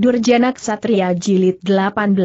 Durjana Ksatria Jilid 18.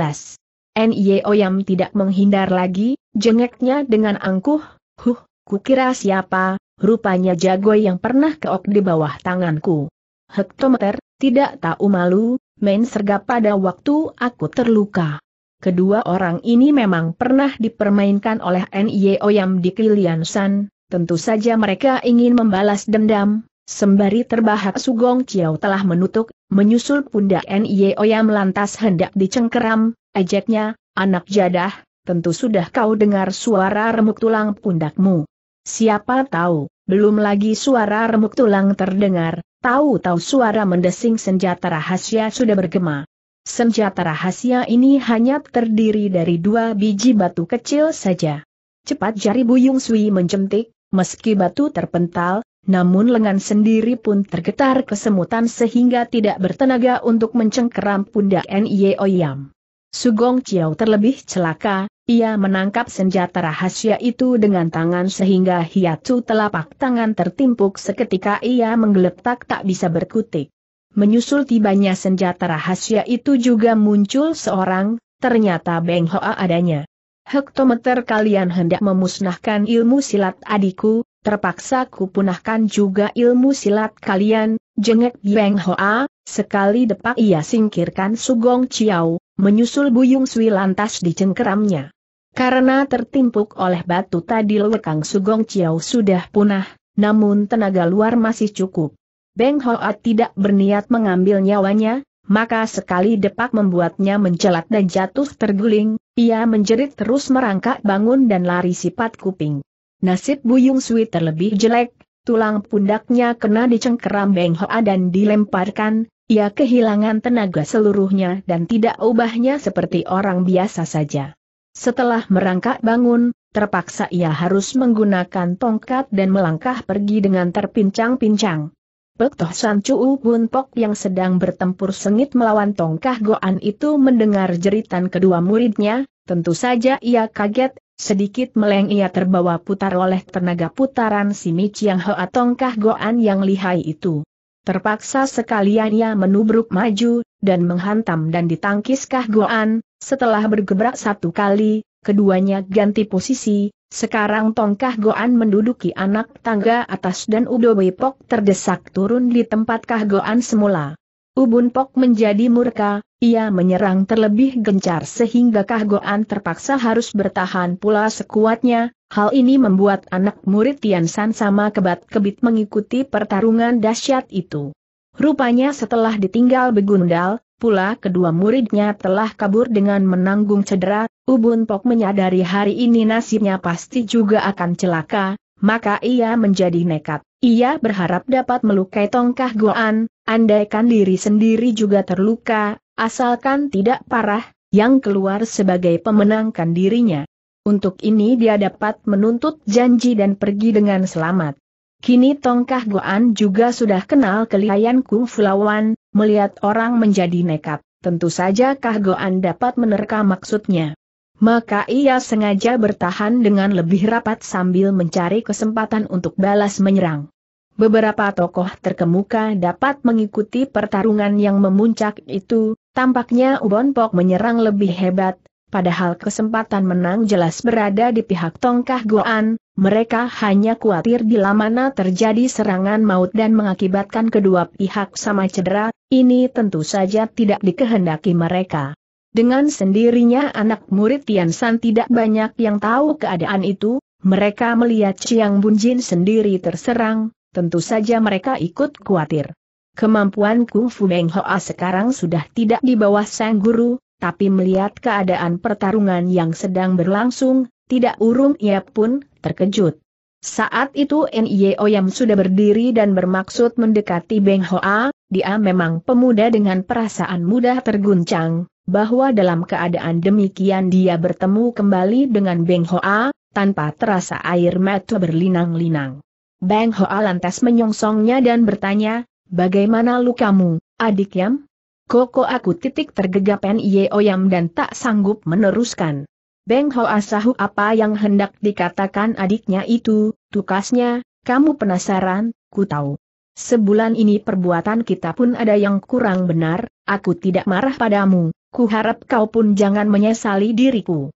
N.I.O. yang tidak menghindar lagi, jengeknya dengan angkuh, huh, kukira siapa, rupanya jago yang pernah keok di bawah tanganku. Hektometer, tidak tahu malu, main sergap pada waktu aku terluka. Kedua orang ini memang pernah dipermainkan oleh N.I.O. yang di Kiliansan, tentu saja mereka ingin membalas dendam, Sembari terbahak Sugong Chiao telah menutup, menyusul pundak N.I.O. E yang melantas hendak dicengkeram, ejeknya, anak jadah, tentu sudah kau dengar suara remuk tulang pundakmu. Siapa tahu, belum lagi suara remuk tulang terdengar, tahu-tahu suara mendesing senjata rahasia sudah bergema. Senjata rahasia ini hanya terdiri dari dua biji batu kecil saja. Cepat jari Buyung Sui mencentik, meski batu terpental, namun lengan sendiri pun tergetar kesemutan sehingga tidak bertenaga untuk mencengkeram pundak Nye Oyam. Sugong Chiao terlebih celaka, ia menangkap senjata rahasia itu dengan tangan sehingga hiatu telapak tangan tertimpuk seketika ia menggeletak tak bisa berkutik. Menyusul tibanya senjata rahasia itu juga muncul seorang, ternyata Beng Hoa adanya. Hektometer kalian hendak memusnahkan ilmu silat adikku, terpaksa kupunahkan juga ilmu silat kalian, jengek Beng Hoa, sekali depak ia singkirkan Sugong Chiao, menyusul Buyung Sui lantas dicengkeramnya. Karena tertimpuk oleh batu tadi lekang Sugong Chiao sudah punah, namun tenaga luar masih cukup. Beng Hoa tidak berniat mengambil nyawanya, maka sekali depak membuatnya mencelat dan jatuh terguling, ia menjerit terus merangkak bangun dan lari sifat kuping. Nasib Buyung Sui terlebih jelek, tulang pundaknya kena dicengkeram Beng Hoa dan dilemparkan, ia kehilangan tenaga seluruhnya dan tidak ubahnya seperti orang biasa saja. Setelah merangkak bangun, terpaksa ia harus menggunakan tongkat dan melangkah pergi dengan terpincang-pincang. Pek Toh San Chu Bun Pok yang sedang bertempur sengit melawan Tongkah Goan itu mendengar jeritan kedua muridnya, tentu saja ia kaget, Sedikit meleng ia terbawa putar oleh tenaga putaran si Mi Chiang Hoa tongkah goan yang lihai itu. Terpaksa sekalian ia menubruk maju, dan menghantam dan ditangkis kah goan, setelah bergebrak satu kali, keduanya ganti posisi, sekarang tongkah goan menduduki anak tangga atas dan Udo Wepok terdesak turun di tempat kah goan semula. Ubun Pok menjadi murka, ia menyerang terlebih gencar sehingga Kahgoan terpaksa harus bertahan pula sekuatnya, hal ini membuat anak murid Tian San sama kebat-kebit mengikuti pertarungan dahsyat itu. Rupanya setelah ditinggal begundal, pula kedua muridnya telah kabur dengan menanggung cedera, Ubun Pok menyadari hari ini nasibnya pasti juga akan celaka, maka ia menjadi nekat. Ia berharap dapat melukai tongkah Goan, Andaikan diri sendiri juga terluka, asalkan tidak parah, yang keluar sebagai pemenangkan dirinya. Untuk ini dia dapat menuntut janji dan pergi dengan selamat. Kini Tongkah Goan juga sudah kenal kelihayan Kung Fulawan, melihat orang menjadi nekat, tentu saja Kah Goan dapat menerka maksudnya. Maka ia sengaja bertahan dengan lebih rapat sambil mencari kesempatan untuk balas menyerang. Beberapa tokoh terkemuka dapat mengikuti pertarungan yang memuncak itu, tampaknya Ubon Pok menyerang lebih hebat, padahal kesempatan menang jelas berada di pihak Tongkah Goan, mereka hanya khawatir bila mana terjadi serangan maut dan mengakibatkan kedua pihak sama cedera, ini tentu saja tidak dikehendaki mereka. Dengan sendirinya anak murid Tian San tidak banyak yang tahu keadaan itu, mereka melihat Chiang Bunjin sendiri terserang, tentu saja mereka ikut khawatir. Kemampuan Kung Fu Beng Hoa sekarang sudah tidak di bawah sang guru, tapi melihat keadaan pertarungan yang sedang berlangsung, tidak urung ia pun terkejut. Saat itu Nye Oyam sudah berdiri dan bermaksud mendekati Beng Hoa, dia memang pemuda dengan perasaan mudah terguncang, bahwa dalam keadaan demikian dia bertemu kembali dengan Beng Hoa, tanpa terasa air mata berlinang-linang. Bang Hoa lantas menyongsongnya dan bertanya, bagaimana lukamu, adik Yam? Koko aku titik tergegap N.I.O. Yam dan tak sanggup meneruskan. Bang Hoa sahu apa yang hendak dikatakan adiknya itu, tukasnya, kamu penasaran, ku tahu. Sebulan ini perbuatan kita pun ada yang kurang benar, aku tidak marah padamu, ku harap kau pun jangan menyesali diriku.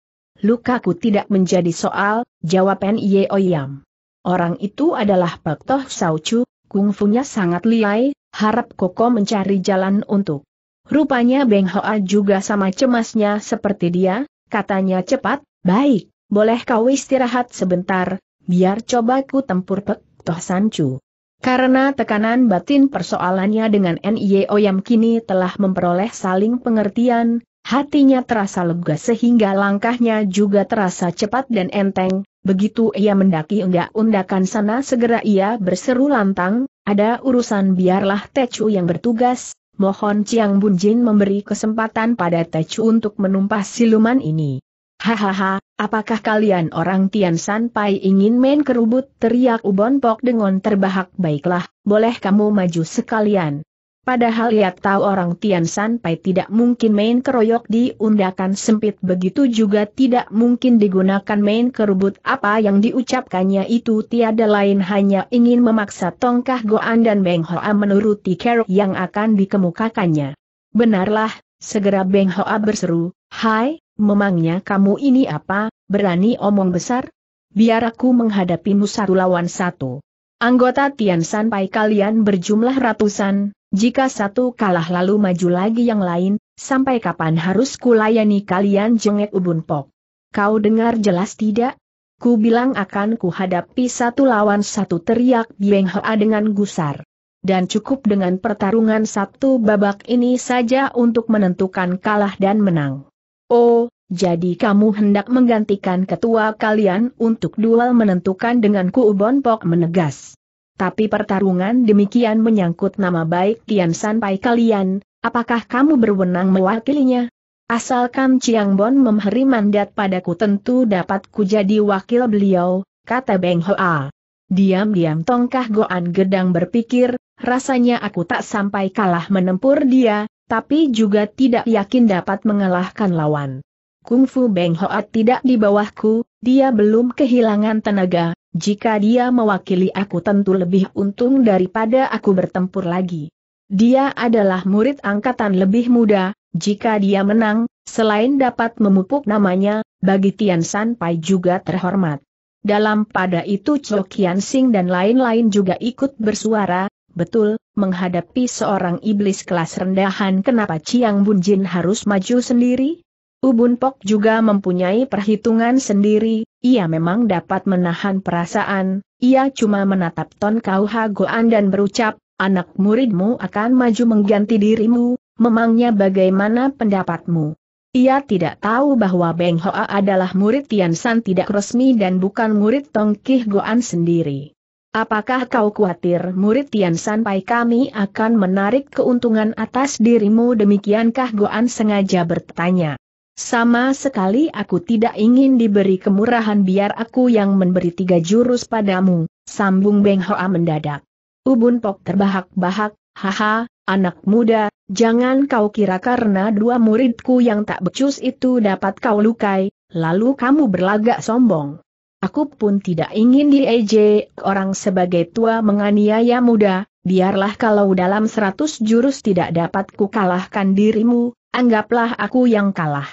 Lukaku tidak menjadi soal, jawab N.I.O. Yam. Orang itu adalah Pak Toh Chu, kungfunya sangat liai, harap Koko mencari jalan untuk. Rupanya Beng Hoa juga sama cemasnya seperti dia, katanya cepat, baik, boleh kau istirahat sebentar, biar coba ku tempur Pak Toh Chu. Karena tekanan batin persoalannya dengan NIO yang kini telah memperoleh saling pengertian, hatinya terasa lega sehingga langkahnya juga terasa cepat dan enteng, Begitu ia mendaki undak-undakan sana segera ia berseru lantang, ada urusan biarlah Teju yang bertugas, mohon Ciang Bunjin memberi kesempatan pada Teju untuk menumpas siluman ini. Hahaha, apakah kalian orang Tian San Pai ingin main kerubut? Teriak Ubon Pok dengan terbahak baiklah, boleh kamu maju sekalian. Padahal ia tahu orang Tian Pai tidak mungkin main keroyok di undakan sempit begitu juga tidak mungkin digunakan main kerubut apa yang diucapkannya itu tiada lain hanya ingin memaksa Tongkah Goan dan Beng Hoa menuruti kerok yang akan dikemukakannya. Benarlah, segera Beng Hoa berseru, Hai, memangnya kamu ini apa, berani omong besar? Biar aku menghadapimu satu lawan satu. Anggota Tian Pai kalian berjumlah ratusan, jika satu kalah lalu maju lagi yang lain, sampai kapan harus kulayani kalian jengek ubun pok? Kau dengar jelas tidak? Ku bilang akan kuhadapi satu lawan satu teriak Bieng Hoa dengan gusar. Dan cukup dengan pertarungan satu babak ini saja untuk menentukan kalah dan menang. Oh, jadi kamu hendak menggantikan ketua kalian untuk duel menentukan dengan Ku Ubon Pok menegas. Tapi pertarungan demikian menyangkut nama baik Tian Sanpai kalian, apakah kamu berwenang mewakilinya? Asalkan Chiang Bon memberi mandat padaku tentu dapat ku jadi wakil beliau, kata Beng Hoa. Diam-diam tongkah Goan Gedang berpikir, rasanya aku tak sampai kalah menempur dia, tapi juga tidak yakin dapat mengalahkan lawan. Kung Fu Beng Hoa tidak di bawahku, dia belum kehilangan tenaga, jika dia mewakili aku tentu lebih untung daripada aku bertempur lagi. Dia adalah murid angkatan lebih muda, jika dia menang, selain dapat memupuk namanya, bagi Tian San Pai juga terhormat. Dalam pada itu Cho Kian Sing dan lain-lain juga ikut bersuara, betul, menghadapi seorang iblis kelas rendahan kenapa Chiang Bunjin harus maju sendiri? Ubun Pok juga mempunyai perhitungan sendiri, ia memang dapat menahan perasaan, ia cuma menatap Ton Kau Goan dan berucap, anak muridmu akan maju mengganti dirimu, memangnya bagaimana pendapatmu? Ia tidak tahu bahwa Beng Hoa adalah murid Tian San tidak resmi dan bukan murid Tong Kih Goan sendiri. Apakah kau khawatir murid Tian San? Pai kami akan menarik keuntungan atas dirimu demikiankah Goan sengaja bertanya? Sama sekali aku tidak ingin diberi kemurahan biar aku yang memberi tiga jurus padamu, sambung Beng Hoa mendadak. Ubun Pok terbahak-bahak, haha, anak muda, jangan kau kira karena dua muridku yang tak becus itu dapat kau lukai, lalu kamu berlagak sombong. Aku pun tidak ingin diejek orang sebagai tua menganiaya muda, biarlah kalau dalam seratus jurus tidak dapat kukalahkan dirimu, anggaplah aku yang kalah.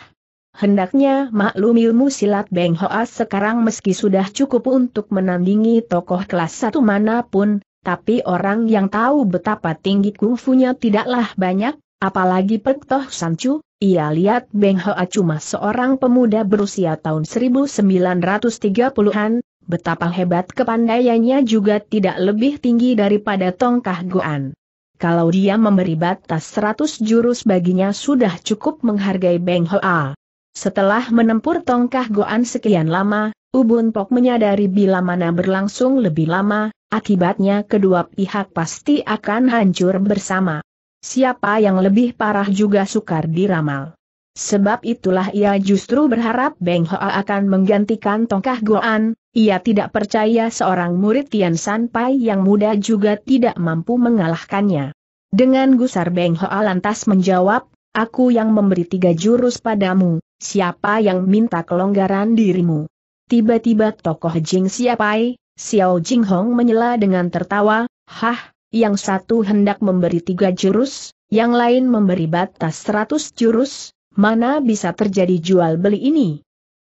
Hendaknya maklum ilmu silat Beng Hoa sekarang meski sudah cukup untuk menandingi tokoh kelas satu manapun, tapi orang yang tahu betapa tinggi kungfunya tidaklah banyak, apalagi Pek Toh Sancu, ia lihat Beng Hoa cuma seorang pemuda berusia tahun 1930-an, betapa hebat kepandaiannya juga tidak lebih tinggi daripada Tongkah Goan. Kalau dia memberi batas 100 jurus baginya sudah cukup menghargai Beng Hoa. Setelah menempur tongkah goan sekian lama, Ubun Pok menyadari bila mana berlangsung lebih lama, akibatnya kedua pihak pasti akan hancur bersama. Siapa yang lebih parah juga sukar diramal. Sebab itulah ia justru berharap Beng Hoa akan menggantikan tongkah Goan, ia tidak percaya seorang murid Tian San Pai yang muda juga tidak mampu mengalahkannya. Dengan gusar Beng Hoa lantas menjawab, aku yang memberi tiga jurus padamu, Siapa yang minta kelonggaran dirimu? Tiba-tiba tokoh Jing Siapai, Xiao Jing Hong menyela dengan tertawa, Hah, yang satu hendak memberi tiga jurus, yang lain memberi batas seratus jurus, mana bisa terjadi jual beli ini?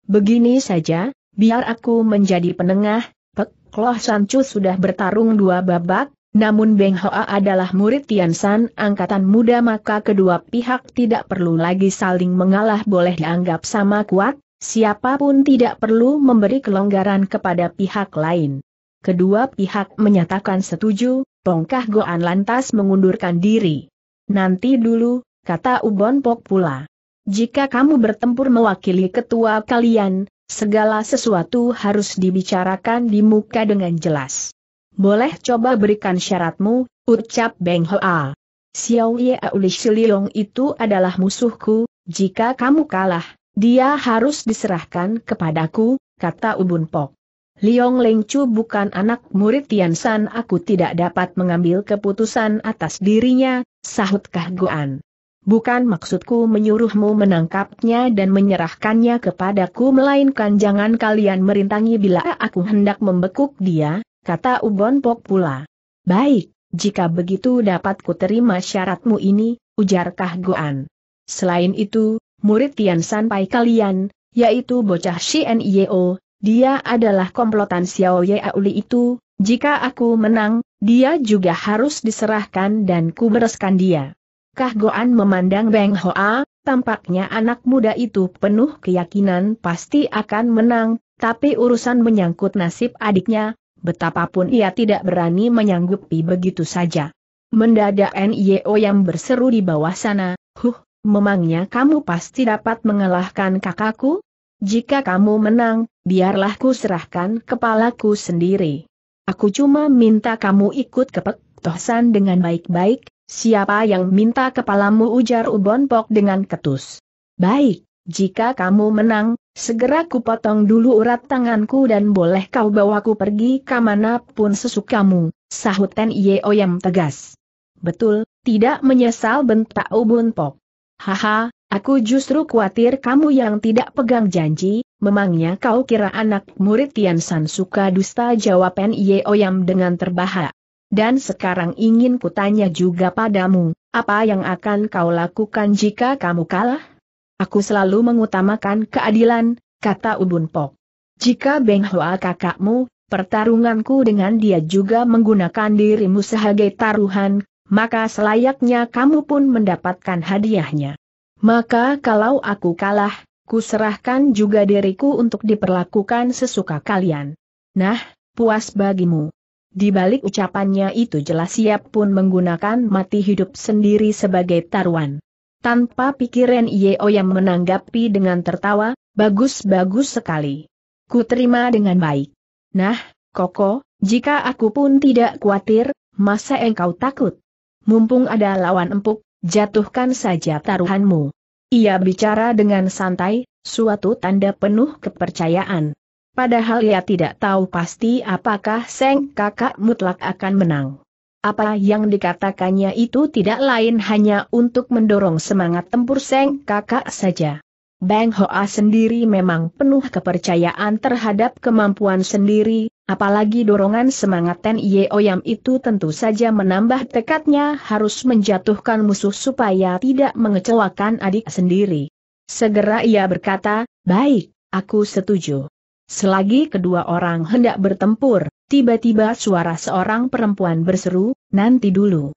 Begini saja, biar aku menjadi penengah, Pek Loh Sancu sudah bertarung dua babak, namun Beng Hoa adalah murid Tian San angkatan muda maka kedua pihak tidak perlu lagi saling mengalah boleh dianggap sama kuat, siapapun tidak perlu memberi kelonggaran kepada pihak lain. Kedua pihak menyatakan setuju, Tongkah Goan lantas mengundurkan diri. Nanti dulu, kata Ubon Pok pula. Jika kamu bertempur mewakili ketua kalian, segala sesuatu harus dibicarakan di muka dengan jelas. Boleh coba berikan syaratmu, ucap Beng Hoa. Xiao Ye Auli Shiliong itu adalah musuhku, jika kamu kalah, dia harus diserahkan kepadaku, kata Ubun Pok. Liong Leng bukan anak murid Tian San aku tidak dapat mengambil keputusan atas dirinya, sahut Kah Guan. Bukan maksudku menyuruhmu menangkapnya dan menyerahkannya kepadaku melainkan jangan kalian merintangi bila aku hendak membekuk dia, kata Ubon Pok pula. Baik, jika begitu dapat ku terima syaratmu ini, ujar Kahgoan. Selain itu, murid Tian Sanpai kalian, yaitu bocah Shien Yeo, dia adalah komplotan Xiao ye auli itu, jika aku menang, dia juga harus diserahkan dan kubereskan bereskan dia. Kahgoan memandang Beng Hoa, tampaknya anak muda itu penuh keyakinan pasti akan menang, tapi urusan menyangkut nasib adiknya, Betapapun ia tidak berani menyanggupi begitu saja. Mendadak NIO yang berseru di bawah sana, huh, memangnya kamu pasti dapat mengalahkan kakakku? Jika kamu menang, biarlah ku serahkan kepalaku sendiri. Aku cuma minta kamu ikut ke Pek Tohsan dengan baik-baik, siapa yang minta kepalamu ujar Ubon Pok dengan ketus. Baik, jika kamu menang, segera kupotong dulu urat tanganku dan boleh kau bawaku pergi mana pun sesukamu, sahut Ten Yeoyam tegas. Betul, tidak menyesal bentak Ubun Pok. Haha, aku justru khawatir kamu yang tidak pegang janji, memangnya kau kira anak murid Tian San suka dusta jawab Pen Yeoyam dengan terbahak. Dan sekarang ingin kutanya juga padamu, apa yang akan kau lakukan jika kamu kalah? Aku selalu mengutamakan keadilan, kata Ubun Pok. Jika Beng Hoa kakakmu, pertarunganku dengan dia juga menggunakan dirimu sebagai taruhan, maka selayaknya kamu pun mendapatkan hadiahnya. Maka kalau aku kalah, kuserahkan juga diriku untuk diperlakukan sesuka kalian. Nah, puas bagimu. Di balik ucapannya itu jelas siap pun menggunakan mati hidup sendiri sebagai taruhan. Tanpa pikiran Yeo yang menanggapi dengan tertawa, bagus-bagus sekali. Ku terima dengan baik. Nah, Koko, jika aku pun tidak khawatir, masa engkau takut? Mumpung ada lawan empuk, jatuhkan saja taruhanmu. Ia bicara dengan santai, suatu tanda penuh kepercayaan. Padahal ia tidak tahu pasti apakah Seng kakak mutlak akan menang. Apa yang dikatakannya itu tidak lain hanya untuk mendorong semangat tempur Seng kakak saja. Bang Hoa sendiri memang penuh kepercayaan terhadap kemampuan sendiri, apalagi dorongan semangat Ten Yeoyam itu tentu saja menambah tekadnya harus menjatuhkan musuh supaya tidak mengecewakan adik sendiri. Segera ia berkata, baik, aku setuju. Selagi kedua orang hendak bertempur, Tiba-tiba suara seorang perempuan berseru, nanti dulu.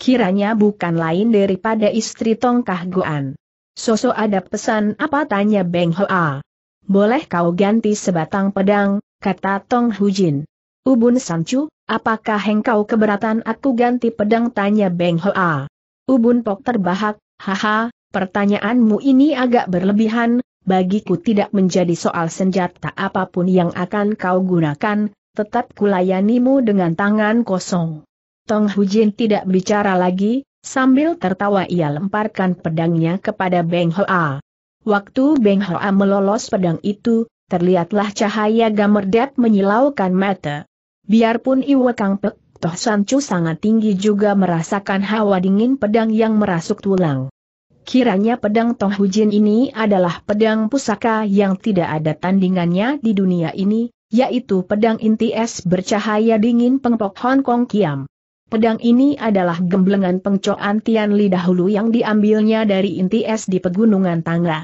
Kiranya bukan lain daripada istri Tongkah Goan. Soso ada pesan apa tanya Beng Hoa. Boleh kau ganti sebatang pedang, kata Tong Hujin. Ubun Sancu, apakah engkau keberatan aku ganti pedang tanya Beng Hoa. Ubun Pok terbahak, haha, pertanyaanmu ini agak berlebihan, bagiku tidak menjadi soal senjata apapun yang akan kau gunakan, tetap kulayanimu dengan tangan kosong. Tong Hujin tidak bicara lagi, sambil tertawa ia lemparkan pedangnya kepada Beng Hoa. Waktu Beng Hoa melolos pedang itu, terlihatlah cahaya gamerdet menyilaukan mata. Biarpun Iwa Kang Pek Toh Sancu sangat tinggi juga merasakan hawa dingin pedang yang merasuk tulang. Kiranya pedang Tong Hujin ini adalah pedang pusaka yang tidak ada tandingannya di dunia ini, yaitu pedang inti es bercahaya dingin pengpok Hong Kong Kiam. Pedang ini adalah gemblengan pengcoan Tian Li dahulu yang diambilnya dari inti es di pegunungan Tangga.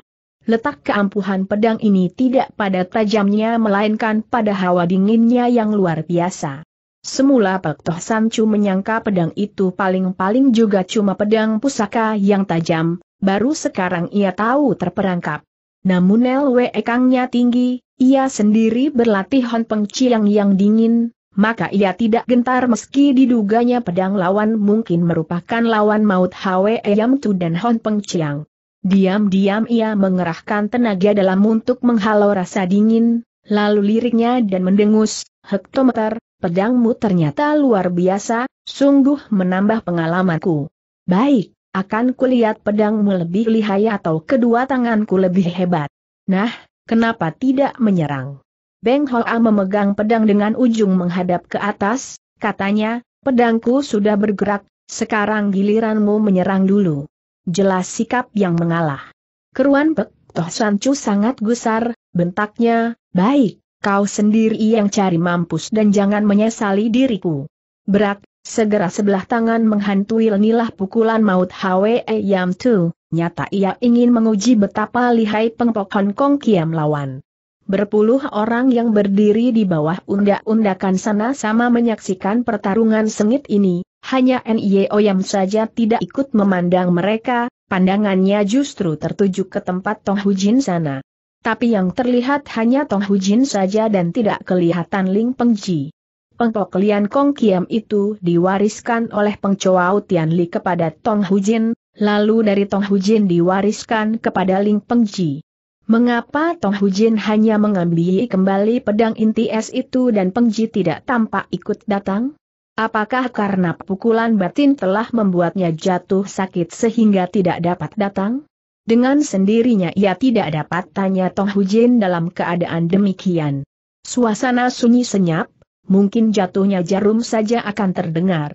Letak keampuhan pedang ini tidak pada tajamnya melainkan pada hawa dinginnya yang luar biasa. Semula Pak Toh Chu menyangka pedang itu paling-paling juga cuma pedang pusaka yang tajam, baru sekarang ia tahu terperangkap. Namun LWE kangnya tinggi, ia sendiri berlatih Hon Peng Chiang yang dingin, maka ia tidak gentar meski diduganya pedang lawan mungkin merupakan lawan maut Hwe Yam Tu dan Hon Peng Chiang. Diam-diam ia mengerahkan tenaga dalam untuk menghalau rasa dingin, lalu liriknya dan mendengus, hektometer, pedangmu ternyata luar biasa, sungguh menambah pengalamanku. Baik, akan kulihat pedangmu lebih lihai atau kedua tanganku lebih hebat. Nah, kenapa tidak menyerang? Beng Hoa memegang pedang dengan ujung menghadap ke atas, katanya, pedangku sudah bergerak, sekarang giliranmu menyerang dulu. Jelas sikap yang mengalah. Keruan Pek Toh Sancu sangat gusar, bentaknya, baik, kau sendiri yang cari mampus dan jangan menyesali diriku. Berak, Segera sebelah tangan menghantui lenilah pukulan maut Hwe Yam Tu, nyata ia ingin menguji betapa lihai pengpok Hong Kong Kiam lawan. Berpuluh orang yang berdiri di bawah undak-undakan sana sama menyaksikan pertarungan sengit ini, hanya N.I.O. Yam saja tidak ikut memandang mereka, pandangannya justru tertuju ke tempat Tong Hu Jin sana. Tapi yang terlihat hanya Tong Hu Jin saja dan tidak kelihatan Ling Peng Ji. Pengtok Kong Kiam itu diwariskan oleh Peng Chowau Tian Li kepada Tong Hu Jin, lalu dari Tong Hu Jin diwariskan kepada Ling Peng Ji. Mengapa Tong Hu Jin hanya mengambil kembali pedang inti es itu dan Peng Ji tidak tampak ikut datang? Apakah karena pukulan batin telah membuatnya jatuh sakit sehingga tidak dapat datang? Dengan sendirinya ia tidak dapat tanya Tong Hu Jin dalam keadaan demikian. Suasana sunyi senyap, mungkin jatuhnya jarum saja akan terdengar.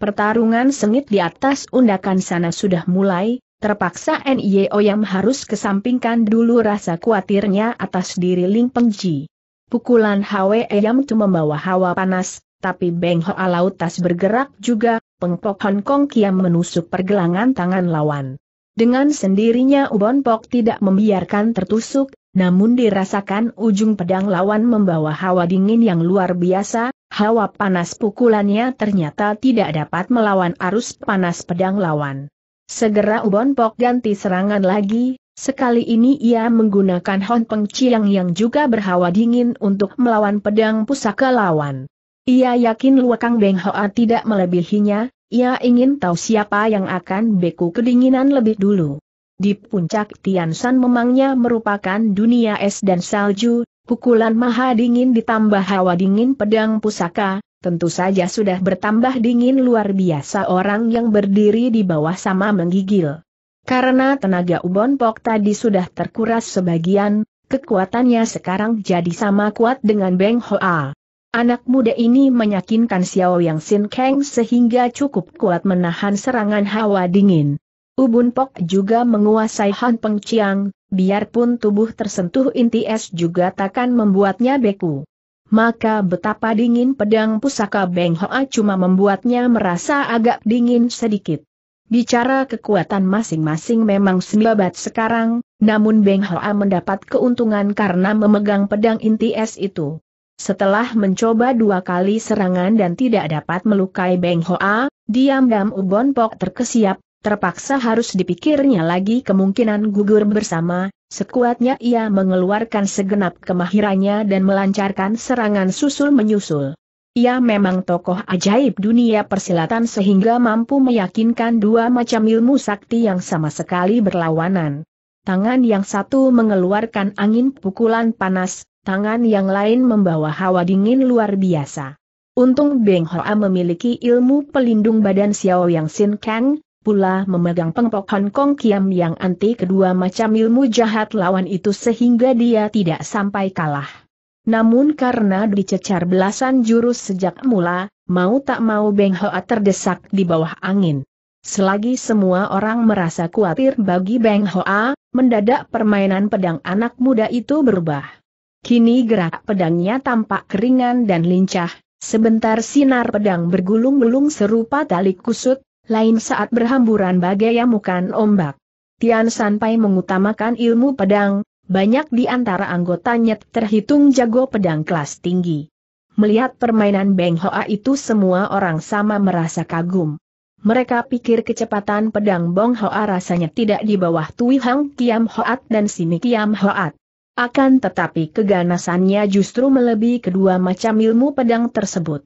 Pertarungan sengit di atas undakan sana sudah mulai, terpaksa NIO yang harus kesampingkan dulu rasa khawatirnya atas diri Ling Pengji. Pukulan Hwe Yam itu membawa hawa panas, tapi Beng Hoa Lautas bergerak juga, pengpok Hong Kong kiam menusuk pergelangan tangan lawan. Dengan sendirinya Ubon Pok tidak membiarkan tertusuk, namun dirasakan ujung pedang lawan membawa hawa dingin yang luar biasa, hawa panas pukulannya ternyata tidak dapat melawan arus panas pedang lawan. Segera Ubon Pok ganti serangan lagi, sekali ini ia menggunakan Hon Peng Chiang yang juga berhawa dingin untuk melawan pedang pusaka lawan. Ia yakin Luakang Beng Hoa tidak melebihinya, ia ingin tahu siapa yang akan beku kedinginan lebih dulu. Di puncak Tiansan memangnya merupakan dunia es dan salju, pukulan maha dingin ditambah hawa dingin pedang pusaka, tentu saja sudah bertambah dingin luar biasa orang yang berdiri di bawah sama menggigil. Karena tenaga Ubon Pok tadi sudah terkuras sebagian, kekuatannya sekarang jadi sama kuat dengan Beng Hoa. Anak muda ini meyakinkan Xiao Yang Sin Kang sehingga cukup kuat menahan serangan hawa dingin. Ubun Pok juga menguasai Han Peng Chiang, biarpun tubuh tersentuh inti es juga takkan membuatnya beku. Maka betapa dingin pedang pusaka Beng Hoa cuma membuatnya merasa agak dingin sedikit. Bicara kekuatan masing-masing memang sembabat sekarang, namun Beng Hoa mendapat keuntungan karena memegang pedang inti es itu. Setelah mencoba dua kali serangan dan tidak dapat melukai Beng Hoa, diam-diam Ubon Pok terkesiap, terpaksa harus dipikirnya lagi kemungkinan gugur bersama, sekuatnya ia mengeluarkan segenap kemahirannya dan melancarkan serangan susul-menyusul. Ia memang tokoh ajaib dunia persilatan sehingga mampu meyakinkan dua macam ilmu sakti yang sama sekali berlawanan. Tangan yang satu mengeluarkan angin pukulan panas, tangan yang lain membawa hawa dingin luar biasa. Untung Beng Hoa memiliki ilmu pelindung badan Xiao Yang Sin Kang, pula memegang pengpok Hong Kong Kiam yang anti kedua macam ilmu jahat lawan itu sehingga dia tidak sampai kalah. Namun karena dicecar belasan jurus sejak mula, mau tak mau Beng Hoa terdesak di bawah angin. Selagi semua orang merasa khawatir bagi Beng Hoa, mendadak permainan pedang anak muda itu berubah. Kini gerak pedangnya tampak keringan dan lincah, sebentar sinar pedang bergulung-gulung serupa tali kusut, lain saat berhamburan bagai amukan ombak. Tian Sanpai mengutamakan ilmu pedang, banyak di antara anggotanya terhitung jago pedang kelas tinggi. Melihat permainan Beng Hoa itu semua orang sama merasa kagum. Mereka pikir kecepatan pedang Bong Hoa rasanya tidak di bawah Tui Hang Kiam Hoat dan Sini Kiam Hoat. Akan tetapi keganasannya justru melebihi kedua macam ilmu pedang tersebut.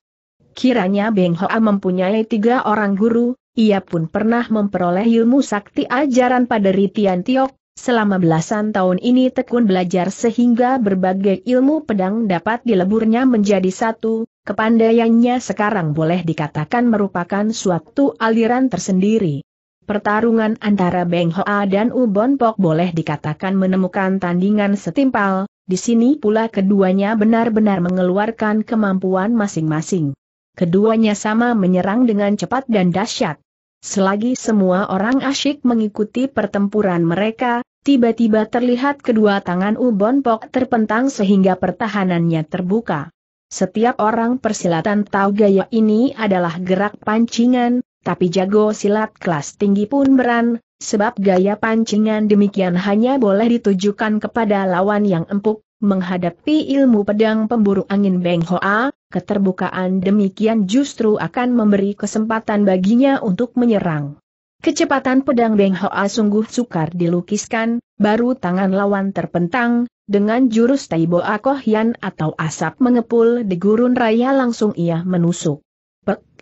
Kiranya Beng Hoa mempunyai tiga orang guru, ia pun pernah memperoleh ilmu sakti ajaran pada Ritian Tiok, Selama belasan tahun ini tekun belajar sehingga berbagai ilmu pedang dapat dileburnya menjadi satu, kepandaiannya sekarang boleh dikatakan merupakan suatu aliran tersendiri. Pertarungan antara Beng Hoa dan Ubon Pok boleh dikatakan menemukan tandingan setimpal, di sini pula keduanya benar-benar mengeluarkan kemampuan masing-masing. Keduanya sama menyerang dengan cepat dan dahsyat. Selagi semua orang asyik mengikuti pertempuran mereka, tiba-tiba terlihat kedua tangan Ubon Pok terpentang sehingga pertahanannya terbuka. Setiap orang persilatan tahu gaya ini adalah gerak pancingan, tapi jago silat kelas tinggi pun beran, sebab gaya pancingan demikian hanya boleh ditujukan kepada lawan yang empuk, menghadapi ilmu pedang pemburu angin Beng Hoa, keterbukaan demikian justru akan memberi kesempatan baginya untuk menyerang. Kecepatan pedang Beng Hoa sungguh sukar dilukiskan, baru tangan lawan terpentang, dengan jurus Taibo Akohian atau asap mengepul di gurun raya langsung ia menusuk.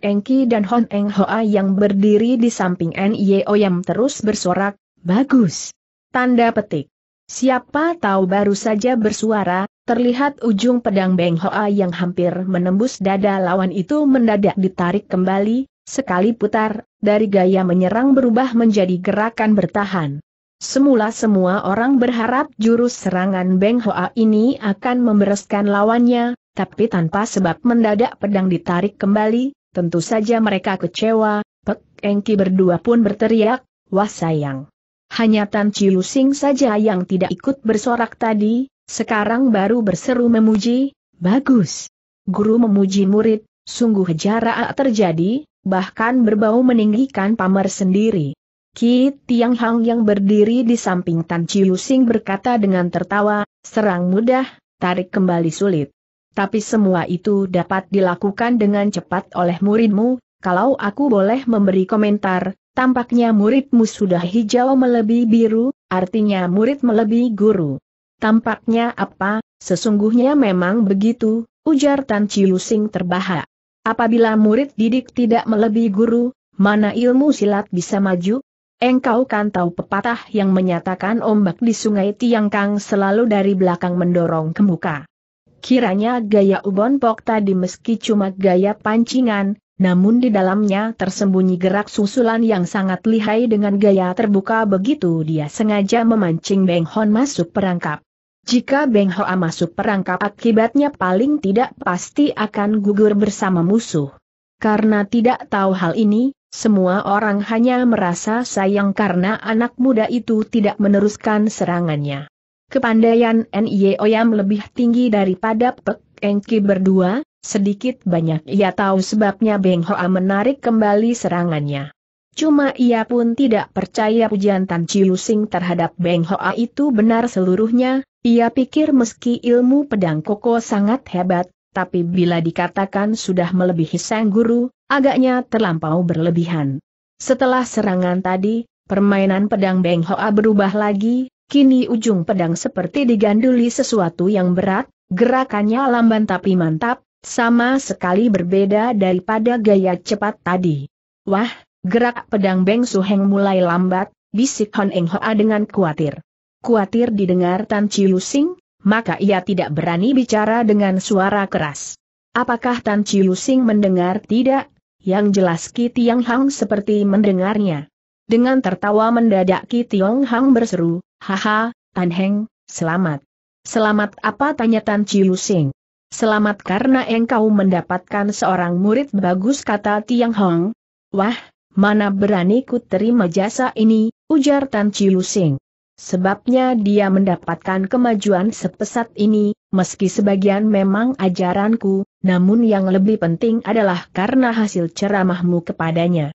Engki dan Hon Eng Hoa yang berdiri di samping Nio yang terus bersorak, bagus. Tanda petik. Siapa tahu baru saja bersuara, terlihat ujung pedang Beng Hoa yang hampir menembus dada lawan itu mendadak ditarik kembali, sekali putar, dari gaya menyerang berubah menjadi gerakan bertahan. Semula semua orang berharap jurus serangan Beng Hoa ini akan membereskan lawannya, tapi tanpa sebab mendadak pedang ditarik kembali, Tentu saja mereka kecewa, Pek Engki berdua pun berteriak, wah sayang. Hanya Tan Chiu Sing saja yang tidak ikut bersorak tadi, sekarang baru berseru memuji, bagus. Guru memuji murid, sungguh jarak terjadi, bahkan berbau meninggikan pamer sendiri. Ki Tiang Hang yang berdiri di samping Tan Chiu Sing berkata dengan tertawa, serang mudah, tarik kembali sulit tapi semua itu dapat dilakukan dengan cepat oleh muridmu, kalau aku boleh memberi komentar, tampaknya muridmu sudah hijau melebihi biru, artinya murid melebihi guru. Tampaknya apa, sesungguhnya memang begitu, ujar Tan Chiu Sing terbahak. Apabila murid didik tidak melebihi guru, mana ilmu silat bisa maju? Engkau kan tahu pepatah yang menyatakan ombak di sungai Tiangkang selalu dari belakang mendorong ke muka. Kiranya gaya Ubon Pok tadi meski cuma gaya pancingan, namun di dalamnya tersembunyi gerak susulan yang sangat lihai dengan gaya terbuka begitu dia sengaja memancing Beng Hon masuk perangkap. Jika Beng Hoa masuk perangkap akibatnya paling tidak pasti akan gugur bersama musuh. Karena tidak tahu hal ini, semua orang hanya merasa sayang karena anak muda itu tidak meneruskan serangannya. Kepandaian NIO e Oyam lebih tinggi daripada Pek Engki berdua, sedikit banyak ia tahu sebabnya Beng Hoa menarik kembali serangannya. Cuma ia pun tidak percaya pujian Tan Chiu Sing terhadap Beng Hoa itu benar seluruhnya, ia pikir meski ilmu pedang koko sangat hebat, tapi bila dikatakan sudah melebihi sang guru, agaknya terlampau berlebihan. Setelah serangan tadi, permainan pedang Beng Hoa berubah lagi, Kini ujung pedang seperti diganduli sesuatu yang berat, gerakannya lamban tapi mantap, sama sekali berbeda daripada gaya cepat tadi. Wah, gerak pedang Beng Suheng mulai lambat, bisik Hon Eng Hoa dengan kuatir. Kuatir didengar Tan Chiu Sing, maka ia tidak berani bicara dengan suara keras. Apakah Tan Chiu Sing mendengar tidak? Yang jelas Ki Tiang Hang seperti mendengarnya. Dengan tertawa mendadak Ki Tiong Hang berseru, Haha, Tan Heng, selamat. Selamat apa tanya Tan Chiu Sing? Selamat karena engkau mendapatkan seorang murid bagus kata Tiang Hong. Wah, mana berani ku terima jasa ini, ujar Tan Chiu Sing. Sebabnya dia mendapatkan kemajuan sepesat ini, meski sebagian memang ajaranku, namun yang lebih penting adalah karena hasil ceramahmu kepadanya.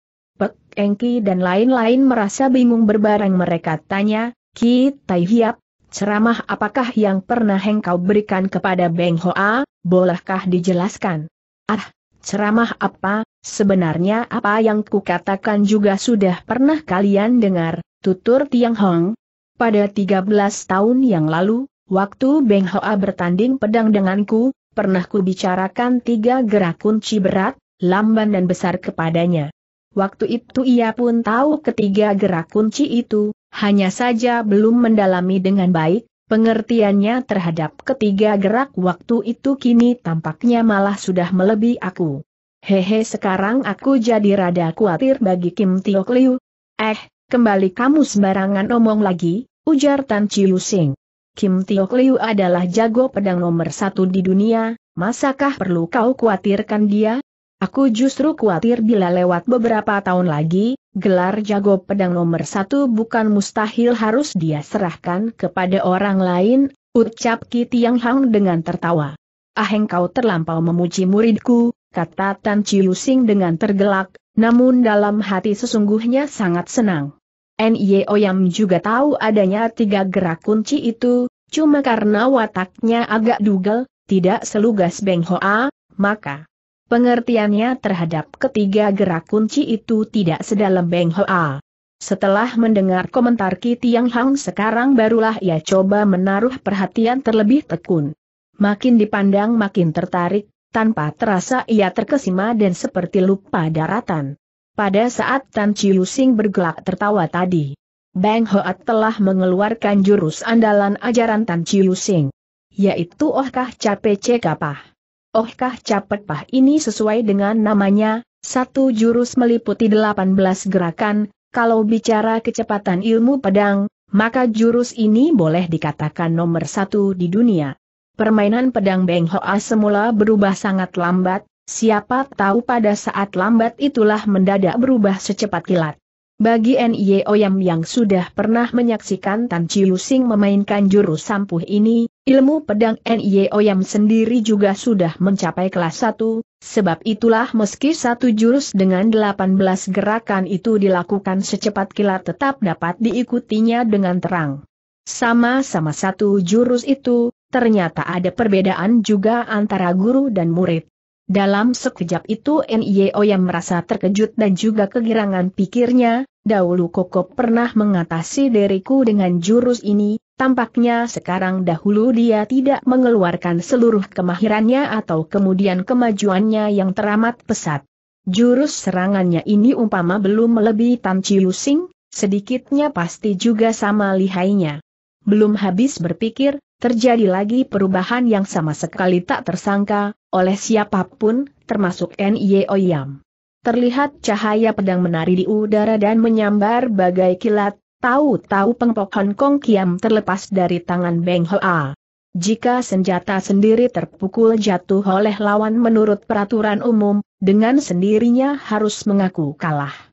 Engki dan lain-lain merasa bingung berbareng mereka tanya, Ki Tai Hiap, ceramah apakah yang pernah engkau berikan kepada Beng Hoa, bolehkah dijelaskan? Ah, ceramah apa, sebenarnya apa yang kukatakan juga sudah pernah kalian dengar, tutur Tiang Hong. Pada 13 tahun yang lalu, waktu Beng Hoa bertanding pedang denganku, pernah kubicarakan tiga gerak kunci berat, lamban dan besar kepadanya. Waktu itu ia pun tahu ketiga gerak kunci itu, hanya saja belum mendalami dengan baik, pengertiannya terhadap ketiga gerak waktu itu kini tampaknya malah sudah melebihi aku. Hehe sekarang aku jadi rada khawatir bagi Kim Tio Liu. Eh, kembali kamu sembarangan omong lagi, ujar Tan Chiu Sing. Kim Tiok Liu adalah jago pedang nomor satu di dunia, masakah perlu kau khawatirkan dia? Aku justru khawatir bila lewat beberapa tahun lagi, gelar jago pedang nomor satu bukan mustahil harus dia serahkan kepada orang lain, ucap Ki Tiang Hang dengan tertawa. Ah engkau terlampau memuji muridku, kata Tan Chiu Sing dengan tergelak, namun dalam hati sesungguhnya sangat senang. N.I.O. Oyam juga tahu adanya tiga gerak kunci itu, cuma karena wataknya agak dugal, tidak selugas Beng Hoa, maka Pengertiannya terhadap ketiga gerak kunci itu tidak sedalam Beng Hoa. Setelah mendengar komentar Ki Tiang Hang sekarang barulah ia coba menaruh perhatian terlebih tekun. Makin dipandang makin tertarik, tanpa terasa ia terkesima dan seperti lupa daratan. Pada saat Tan Chiu Sing bergelak tertawa tadi, Bang Hoat telah mengeluarkan jurus andalan ajaran Tan Chiu Sing, yaitu Oh Kah Cape Cekapah. Ohkah pah ini sesuai dengan namanya, satu jurus meliputi 18 gerakan, kalau bicara kecepatan ilmu pedang, maka jurus ini boleh dikatakan nomor satu di dunia. Permainan pedang Beng Hoa semula berubah sangat lambat, siapa tahu pada saat lambat itulah mendadak berubah secepat kilat. Bagi NIE Oyam yang sudah pernah menyaksikan Tan Chiu Sing memainkan jurus sampuh ini, ilmu pedang NIE Oyam sendiri juga sudah mencapai kelas 1, sebab itulah meski satu jurus dengan 18 gerakan itu dilakukan secepat kilat tetap dapat diikutinya dengan terang. Sama-sama satu jurus itu, ternyata ada perbedaan juga antara guru dan murid. Dalam sekejap itu Nio yang merasa terkejut dan juga kegirangan pikirnya, dahulu Koko pernah mengatasi diriku dengan jurus ini, tampaknya sekarang dahulu dia tidak mengeluarkan seluruh kemahirannya atau kemudian kemajuannya yang teramat pesat. Jurus serangannya ini umpama belum melebihi Tan Chiu Sing, sedikitnya pasti juga sama lihainya. Belum habis berpikir, Terjadi lagi perubahan yang sama sekali tak tersangka, oleh siapapun, termasuk N.I.O. Yam. Terlihat cahaya pedang menari di udara dan menyambar bagai kilat, tahu-tahu pengpok Hong Kong Kiam terlepas dari tangan Beng Hoa. Jika senjata sendiri terpukul jatuh oleh lawan menurut peraturan umum, dengan sendirinya harus mengaku kalah.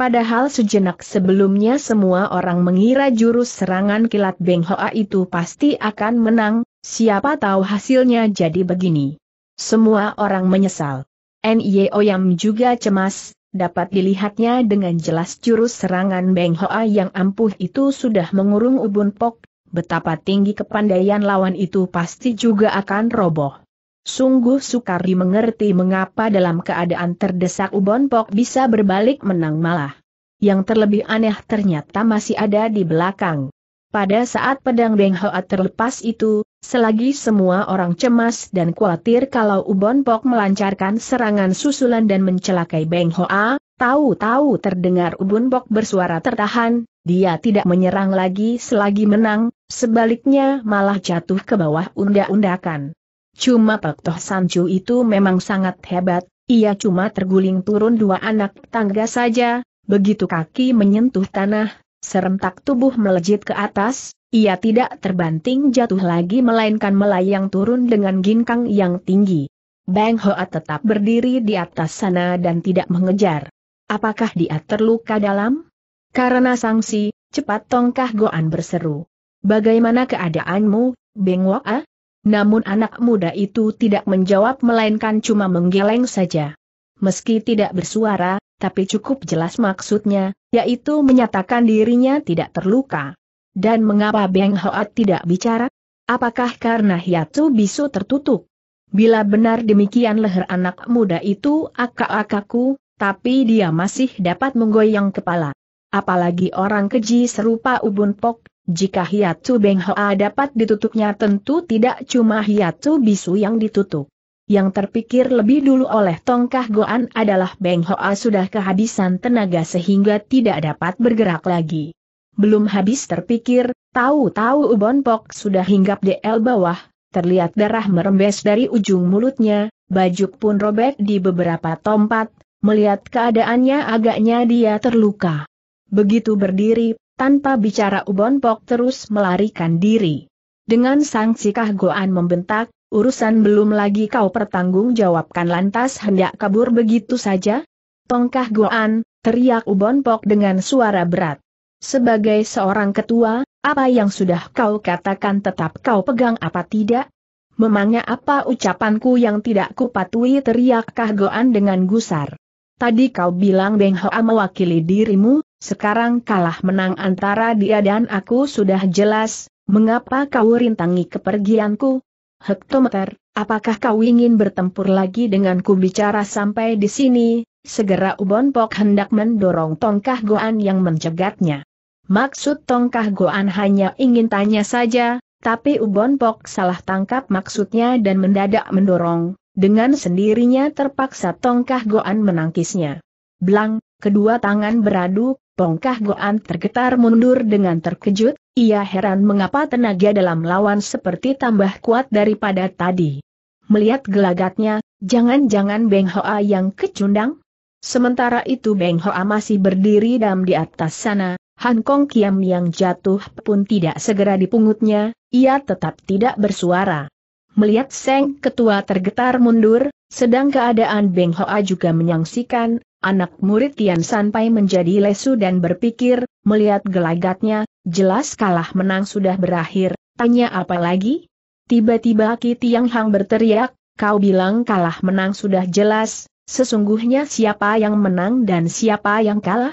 Padahal sejenak sebelumnya semua orang mengira jurus serangan kilat Beng Hoa itu pasti akan menang, siapa tahu hasilnya jadi begini. Semua orang menyesal. Nye Oyam juga cemas, dapat dilihatnya dengan jelas jurus serangan Beng Hoa yang ampuh itu sudah mengurung ubun pok, betapa tinggi kepandaian lawan itu pasti juga akan roboh. Sungguh sukar dimengerti mengapa dalam keadaan terdesak Ubon Pok bisa berbalik menang malah. Yang terlebih aneh ternyata masih ada di belakang. Pada saat pedang Beng Hoa terlepas itu, selagi semua orang cemas dan khawatir kalau Ubon Pok melancarkan serangan susulan dan mencelakai Beng Hoa, tahu-tahu terdengar Ubon Pok bersuara tertahan, dia tidak menyerang lagi selagi menang, sebaliknya malah jatuh ke bawah unda-undakan. Cuma Pak Toh Sancu itu memang sangat hebat, ia cuma terguling turun dua anak tangga saja, begitu kaki menyentuh tanah, serentak tubuh melejit ke atas, ia tidak terbanting jatuh lagi melainkan melayang turun dengan ginkang yang tinggi. Bang Hoa tetap berdiri di atas sana dan tidak mengejar. Apakah dia terluka dalam? Karena sanksi, cepat Tongkah Goan berseru. Bagaimana keadaanmu, Beng Hoa? Namun anak muda itu tidak menjawab melainkan cuma menggeleng saja. Meski tidak bersuara, tapi cukup jelas maksudnya, yaitu menyatakan dirinya tidak terluka. Dan mengapa Beng Hoat tidak bicara? Apakah karena Hiatu Bisu tertutup? Bila benar demikian leher anak muda itu akak-akaku, tapi dia masih dapat menggoyang kepala. Apalagi orang keji serupa Ubun Pok jika hiatus Beng Hoa dapat ditutupnya tentu tidak cuma hiatus Bisu yang ditutup. Yang terpikir lebih dulu oleh Tongkah Goan adalah Beng Hoa sudah kehabisan tenaga sehingga tidak dapat bergerak lagi. Belum habis terpikir, tahu-tahu Ubon Pok sudah hinggap di el bawah, terlihat darah merembes dari ujung mulutnya, baju pun robek di beberapa tempat, melihat keadaannya agaknya dia terluka. Begitu berdiri, tanpa bicara Ubon Pok terus melarikan diri. Dengan sangsi Kahgoan membentak, urusan belum lagi kau pertanggungjawabkan lantas hendak kabur begitu saja? Tongkah Goan, teriak Ubon Pok dengan suara berat. Sebagai seorang ketua, apa yang sudah kau katakan tetap kau pegang apa tidak? Memangnya apa ucapanku yang tidak kupatuhi teriak Kahgoan dengan gusar. Tadi kau bilang Beng Hoa mewakili dirimu, sekarang kalah menang antara dia dan aku sudah jelas, mengapa kau rintangi kepergianku? Hektometer, apakah kau ingin bertempur lagi denganku bicara sampai di sini? Segera Ubon Pok hendak mendorong tongkah Goan yang mencegatnya. Maksud tongkah Goan hanya ingin tanya saja, tapi Ubon Pok salah tangkap maksudnya dan mendadak mendorong, dengan sendirinya terpaksa tongkah Goan menangkisnya. Blang, kedua tangan beradu, Pongkah Goan tergetar mundur dengan terkejut, ia heran mengapa tenaga dalam lawan seperti tambah kuat daripada tadi. Melihat gelagatnya, jangan-jangan Beng Hoa yang kecundang? Sementara itu Beng Hoa masih berdiri dam di atas sana, Han Kong Kiam yang jatuh pun tidak segera dipungutnya, ia tetap tidak bersuara. Melihat Seng Ketua tergetar mundur, sedang keadaan Beng Hoa juga menyaksikan, Anak murid Tian sampai menjadi lesu dan berpikir, melihat gelagatnya, jelas kalah menang sudah berakhir, tanya apa lagi? Tiba-tiba Ki Tiang Hang berteriak, kau bilang kalah menang sudah jelas, sesungguhnya siapa yang menang dan siapa yang kalah?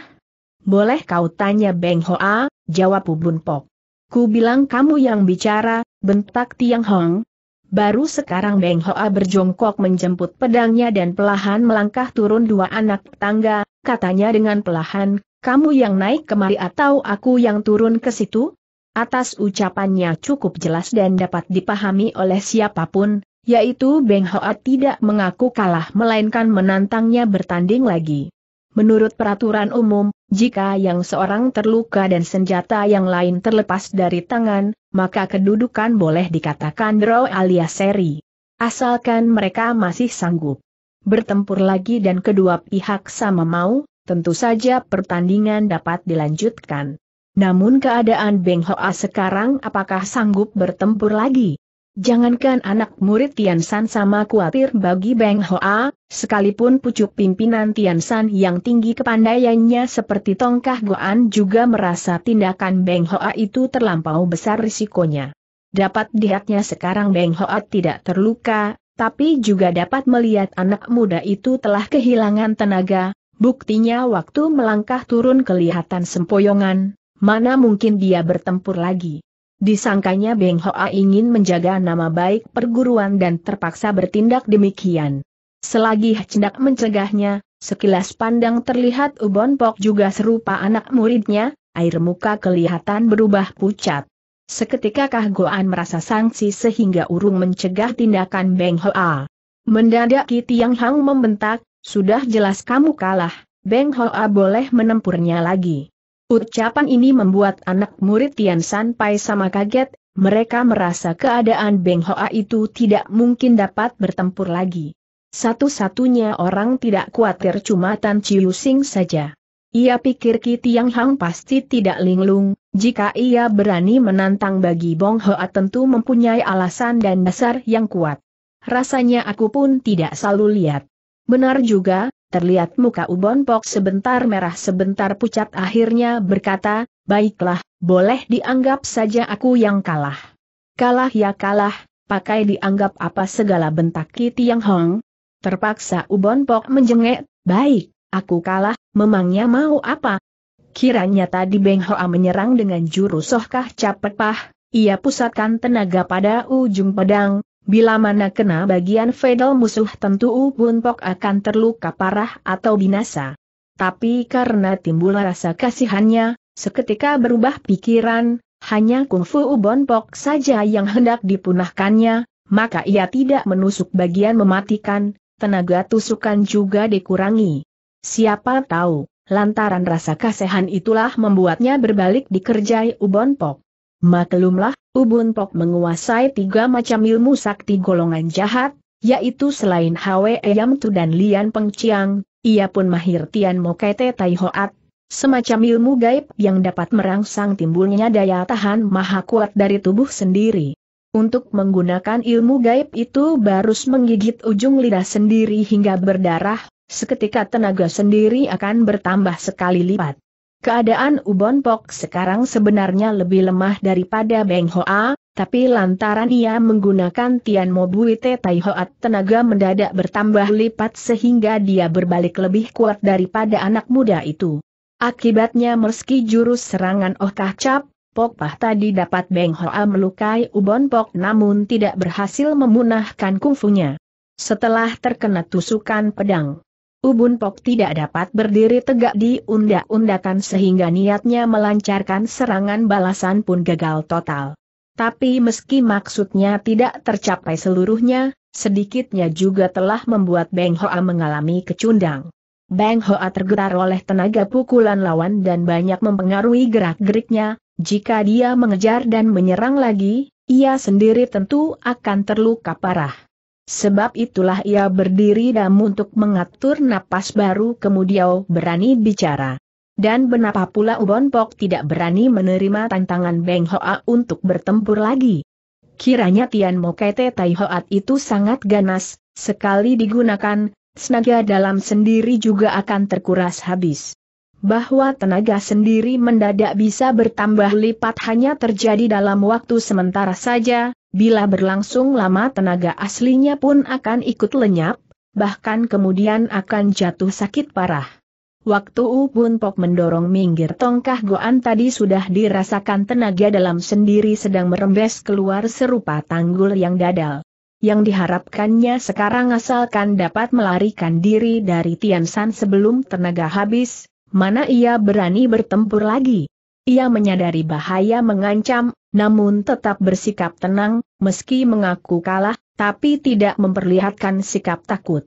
Boleh kau tanya Beng Hoa, jawab Bun Pok. Ku bilang kamu yang bicara, bentak Tiang Hong, Baru sekarang Beng Hoa berjongkok menjemput pedangnya dan pelahan melangkah turun dua anak tangga, katanya dengan pelahan, kamu yang naik kemari atau aku yang turun ke situ? Atas ucapannya cukup jelas dan dapat dipahami oleh siapapun, yaitu Beng Hoa tidak mengaku kalah melainkan menantangnya bertanding lagi. Menurut peraturan umum, jika yang seorang terluka dan senjata yang lain terlepas dari tangan, maka kedudukan boleh dikatakan draw alias seri. Asalkan mereka masih sanggup bertempur lagi dan kedua pihak sama mau, tentu saja pertandingan dapat dilanjutkan. Namun keadaan Beng Hoa sekarang apakah sanggup bertempur lagi? Jangankan anak murid Tian San sama khawatir bagi Beng Hoa, Sekalipun pucuk pimpinan Tian San yang tinggi kepandaiannya seperti Tongkah Goan juga merasa tindakan Beng Hoa itu terlampau besar risikonya. Dapat dilihatnya sekarang Beng Hoa tidak terluka, tapi juga dapat melihat anak muda itu telah kehilangan tenaga, buktinya waktu melangkah turun kelihatan sempoyongan, mana mungkin dia bertempur lagi. Disangkanya Beng Hoa ingin menjaga nama baik perguruan dan terpaksa bertindak demikian. Selagi hendak mencegahnya, sekilas pandang terlihat Ubon Pok juga serupa anak muridnya, air muka kelihatan berubah pucat. Seketika Kahgoan merasa sanksi sehingga urung mencegah tindakan Beng Hoa. Mendadak Ki Yang Hang membentak, sudah jelas kamu kalah, Beng Hoa boleh menempurnya lagi. Ucapan ini membuat anak murid Tian San Pai sama kaget, mereka merasa keadaan Beng Hoa itu tidak mungkin dapat bertempur lagi. Satu-satunya orang tidak khawatir cuma Tan Chiu Sing saja. Ia pikir Ki Tiang Hang pasti tidak linglung, jika ia berani menantang bagi Bong Hoa tentu mempunyai alasan dan dasar yang kuat. Rasanya aku pun tidak selalu lihat. Benar juga, terlihat muka Ubon Pok sebentar merah sebentar pucat akhirnya berkata, baiklah, boleh dianggap saja aku yang kalah. Kalah ya kalah, pakai dianggap apa segala bentak Ki Tiang Hong, Terpaksa Ubon Pok menjengek, baik, aku kalah, memangnya mau apa? Kiranya tadi Beng Hoa menyerang dengan jurus sohkah capet pah, ia pusatkan tenaga pada ujung pedang, bila mana kena bagian fedel musuh tentu Ubon Pok akan terluka parah atau binasa. Tapi karena timbul rasa kasihannya, seketika berubah pikiran, hanya kungfu Ubon Pok saja yang hendak dipunahkannya, maka ia tidak menusuk bagian mematikan, tenaga tusukan juga dikurangi. Siapa tahu, lantaran rasa kasihan itulah membuatnya berbalik dikerjai Ubon Pok. Maklumlah, Ubon Pok menguasai tiga macam ilmu sakti golongan jahat, yaitu selain Hwe tu dan Lian peng Pengciang, ia pun mahir Tian mo Mokete Tai Hoat, semacam ilmu gaib yang dapat merangsang timbulnya daya tahan maha kuat dari tubuh sendiri. Untuk menggunakan ilmu gaib itu Barus menggigit ujung lidah sendiri hingga berdarah, seketika tenaga sendiri akan bertambah sekali lipat. Keadaan Ubon Pok sekarang sebenarnya lebih lemah daripada Beng Hoa, tapi lantaran ia menggunakan Tian Mobuite Tai Hoat tenaga mendadak bertambah lipat sehingga dia berbalik lebih kuat daripada anak muda itu. Akibatnya meski jurus serangan Oh Kah Cap, Pokpah tadi dapat Beng Hoa melukai Ubon Pok namun tidak berhasil memunahkan kungfunya. Setelah terkena tusukan pedang, Ubun Pok tidak dapat berdiri tegak di undak-undakan sehingga niatnya melancarkan serangan balasan pun gagal total. Tapi meski maksudnya tidak tercapai seluruhnya, sedikitnya juga telah membuat Beng Hoa mengalami kecundang. Beng Hoa tergetar oleh tenaga pukulan lawan dan banyak mempengaruhi gerak-geriknya, jika dia mengejar dan menyerang lagi, ia sendiri tentu akan terluka parah. Sebab itulah ia berdiri dan untuk mengatur napas baru kemudian berani bicara. Dan benapa pula Ubon Pok tidak berani menerima tantangan Beng Hoa untuk bertempur lagi. Kiranya Tian Mokete Tai Hoat itu sangat ganas, sekali digunakan, Senaga dalam sendiri juga akan terkuras habis bahwa tenaga sendiri mendadak bisa bertambah lipat hanya terjadi dalam waktu sementara saja, bila berlangsung lama tenaga aslinya pun akan ikut lenyap, bahkan kemudian akan jatuh sakit parah. Waktu Ubun Pok mendorong minggir tongkah goan tadi sudah dirasakan tenaga dalam sendiri sedang merembes keluar serupa tanggul yang dadal. Yang diharapkannya sekarang asalkan dapat melarikan diri dari Tiansan sebelum tenaga habis, mana ia berani bertempur lagi. Ia menyadari bahaya mengancam, namun tetap bersikap tenang, meski mengaku kalah, tapi tidak memperlihatkan sikap takut.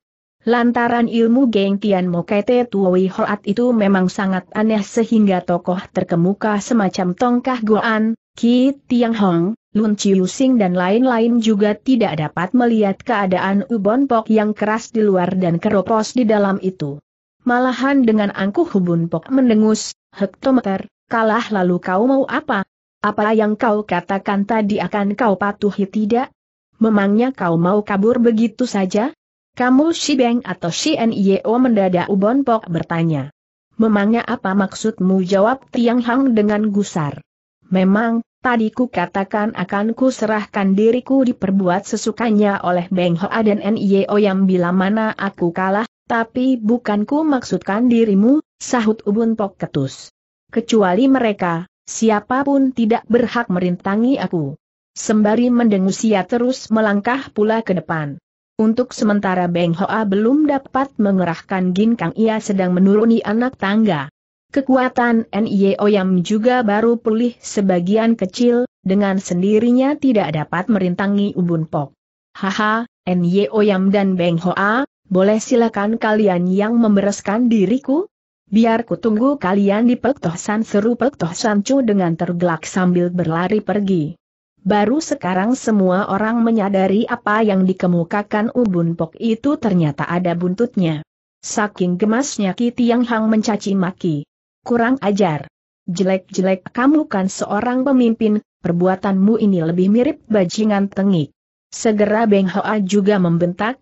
Lantaran ilmu Geng Tian Mokete Tuwi Hoat itu memang sangat aneh sehingga tokoh terkemuka semacam Tongkah Goan, Ki Tiang Hong, Lun Chiu Sing dan lain-lain juga tidak dapat melihat keadaan Ubon Pok yang keras di luar dan keropos di dalam itu. Malahan dengan angkuh hubun pok mendengus, hektometer, kalah lalu kau mau apa? Apa yang kau katakan tadi akan kau patuhi tidak? Memangnya kau mau kabur begitu saja? Kamu si Beng atau si Nio mendadak Ubon Pok bertanya. Memangnya apa maksudmu jawab Tiang Hang dengan gusar? Memang, tadi ku katakan akan ku serahkan diriku diperbuat sesukanya oleh Beng Hoa dan Nio yang bila mana aku kalah, tapi bukanku maksudkan dirimu, sahut Ubun Pok Ketus. Kecuali mereka, siapapun tidak berhak merintangi aku. Sembari mendengus ia terus melangkah pula ke depan. Untuk sementara Beng Hoa belum dapat mengerahkan ginkang ia sedang menuruni anak tangga. Kekuatan NIO Yam juga baru pulih sebagian kecil, dengan sendirinya tidak dapat merintangi Ubun Pok. Haha, NIO Yam dan Beng Hoa, boleh silakan kalian yang membereskan diriku? Biar kutunggu kalian di Pektohsan seru Pektohsan Cu dengan tergelak sambil berlari pergi. Baru sekarang semua orang menyadari apa yang dikemukakan Ubun Pok itu ternyata ada buntutnya. Saking gemasnya Ki Tiang Hang mencaci maki. Kurang ajar. Jelek-jelek kamu kan seorang pemimpin, perbuatanmu ini lebih mirip bajingan tengik. Segera Beng Hoa juga membentak,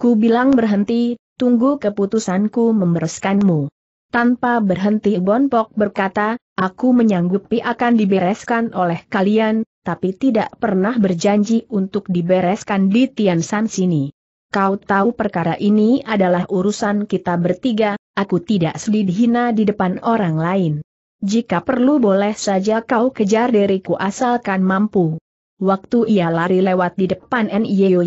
Ku bilang berhenti, tunggu keputusanku membereskanmu. Tanpa berhenti Bonpok berkata, aku menyanggupi akan dibereskan oleh kalian, tapi tidak pernah berjanji untuk dibereskan di Tian San sini. Kau tahu perkara ini adalah urusan kita bertiga, aku tidak sedih hina di depan orang lain. Jika perlu boleh saja kau kejar diriku asalkan mampu. Waktu ia lari lewat di depan N.I.O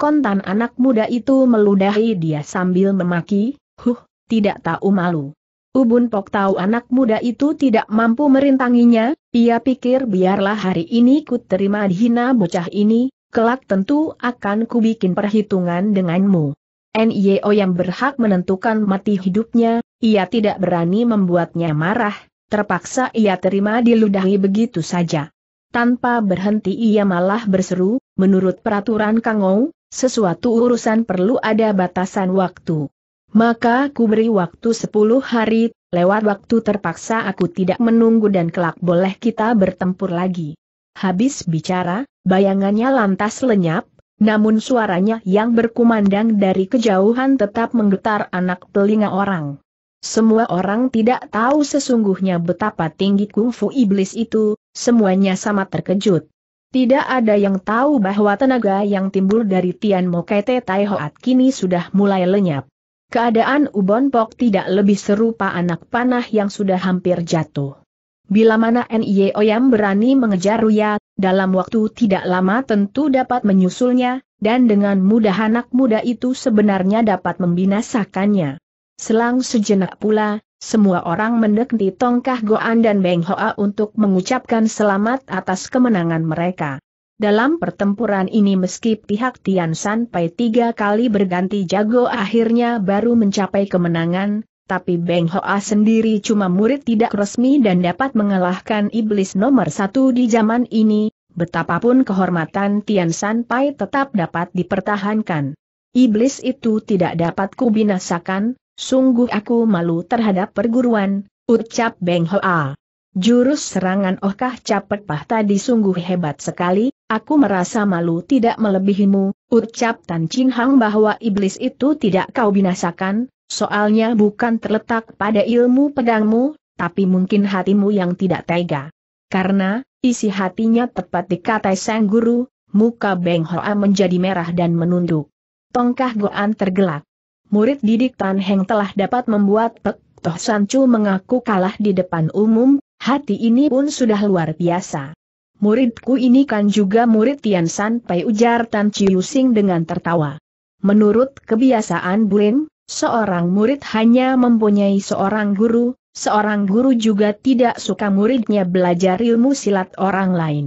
kontan anak muda itu meludahi dia sambil memaki, huh, tidak tahu malu. Ubun Pok tahu anak muda itu tidak mampu merintanginya, ia pikir biarlah hari ini ku terima dihina bocah ini, kelak tentu akan ku bikin perhitungan denganmu. NIO yang berhak menentukan mati hidupnya, ia tidak berani membuatnya marah, terpaksa ia terima diludahi begitu saja. Tanpa berhenti ia malah berseru, menurut peraturan Kangou, sesuatu urusan perlu ada batasan waktu. Maka ku beri waktu 10 hari, lewat waktu terpaksa aku tidak menunggu dan kelak boleh kita bertempur lagi. Habis bicara, bayangannya lantas lenyap, namun suaranya yang berkumandang dari kejauhan tetap menggetar anak telinga orang. Semua orang tidak tahu sesungguhnya betapa tinggi kungfu iblis itu, semuanya sama terkejut. Tidak ada yang tahu bahwa tenaga yang timbul dari Tian Mokete Tai Hoat kini sudah mulai lenyap. Keadaan Ubon Pok tidak lebih serupa anak panah yang sudah hampir jatuh. Bila mana Nye Oyam berani mengejar Ruya, dalam waktu tidak lama tentu dapat menyusulnya, dan dengan mudah anak muda itu sebenarnya dapat membinasakannya. Selang sejenak pula, semua orang mendek di Tongkah Goan dan Beng Hoa untuk mengucapkan selamat atas kemenangan mereka. Dalam pertempuran ini meski pihak Tian San Pai tiga kali berganti jago akhirnya baru mencapai kemenangan, tapi Beng Hoa sendiri cuma murid tidak resmi dan dapat mengalahkan iblis nomor satu di zaman ini, betapapun kehormatan Tian San Pai tetap dapat dipertahankan. Iblis itu tidak dapat kubinasakan, Sungguh aku malu terhadap perguruan, ucap Beng Hoa. Jurus serangan Oh Kah Capet Pah tadi sungguh hebat sekali, aku merasa malu tidak melebihimu, ucap Tan Ching Hang bahwa iblis itu tidak kau binasakan, soalnya bukan terletak pada ilmu pedangmu, tapi mungkin hatimu yang tidak tega. Karena, isi hatinya tepat dikatai sang guru, muka Beng Hoa menjadi merah dan menunduk. Tongkah Goan tergelak murid didik Tan Heng telah dapat membuat Pek Toh Sancu mengaku kalah di depan umum, hati ini pun sudah luar biasa. Muridku ini kan juga murid Tian San Pai ujar Tan chiu sing dengan tertawa. Menurut kebiasaan Bulim, seorang murid hanya mempunyai seorang guru, seorang guru juga tidak suka muridnya belajar ilmu silat orang lain.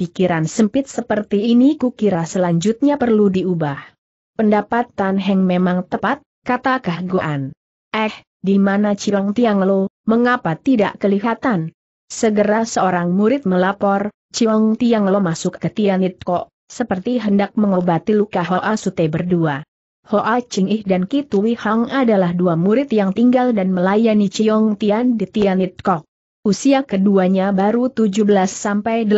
Pikiran sempit seperti ini kukira selanjutnya perlu diubah. Pendapat Tan Heng memang tepat, kata Guan. Eh, di mana Cilong Tiang Lo, mengapa tidak kelihatan? Segera seorang murid melapor, Cilong Tiang Lo masuk ke Tianit Ko, seperti hendak mengobati luka Hoa Sute berdua. Hoa Ching Ih dan Kitui Hang adalah dua murid yang tinggal dan melayani Ciong Tian di Tianit Kok. Usia keduanya baru 17-18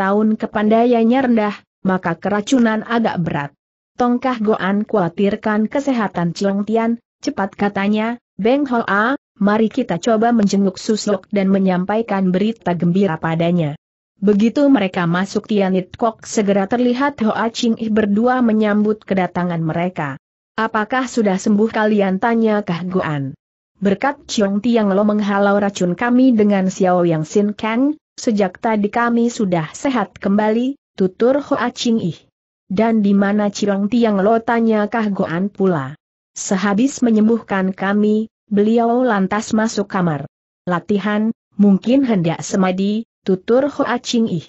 tahun kepandaiannya rendah, maka keracunan agak berat. Tongkah Goan khawatirkan kesehatan Chiong Tian, cepat katanya, Beng A, mari kita coba menjenguk Susok dan menyampaikan berita gembira padanya. Begitu mereka masuk Tianit Kok segera terlihat Hoa Ching Ih berdua menyambut kedatangan mereka. Apakah sudah sembuh kalian tanya Kah Guan. Berkat Chiong Tiang Lo menghalau racun kami dengan Xiao Yang Sin Kang, sejak tadi kami sudah sehat kembali, tutur Hoa Ching Ih. Dan di mana Cirong Tiang Lo tanya Kah Goan pula. Sehabis menyembuhkan kami, beliau lantas masuk kamar. Latihan, mungkin hendak semadi, tutur Hoa Ching Ih.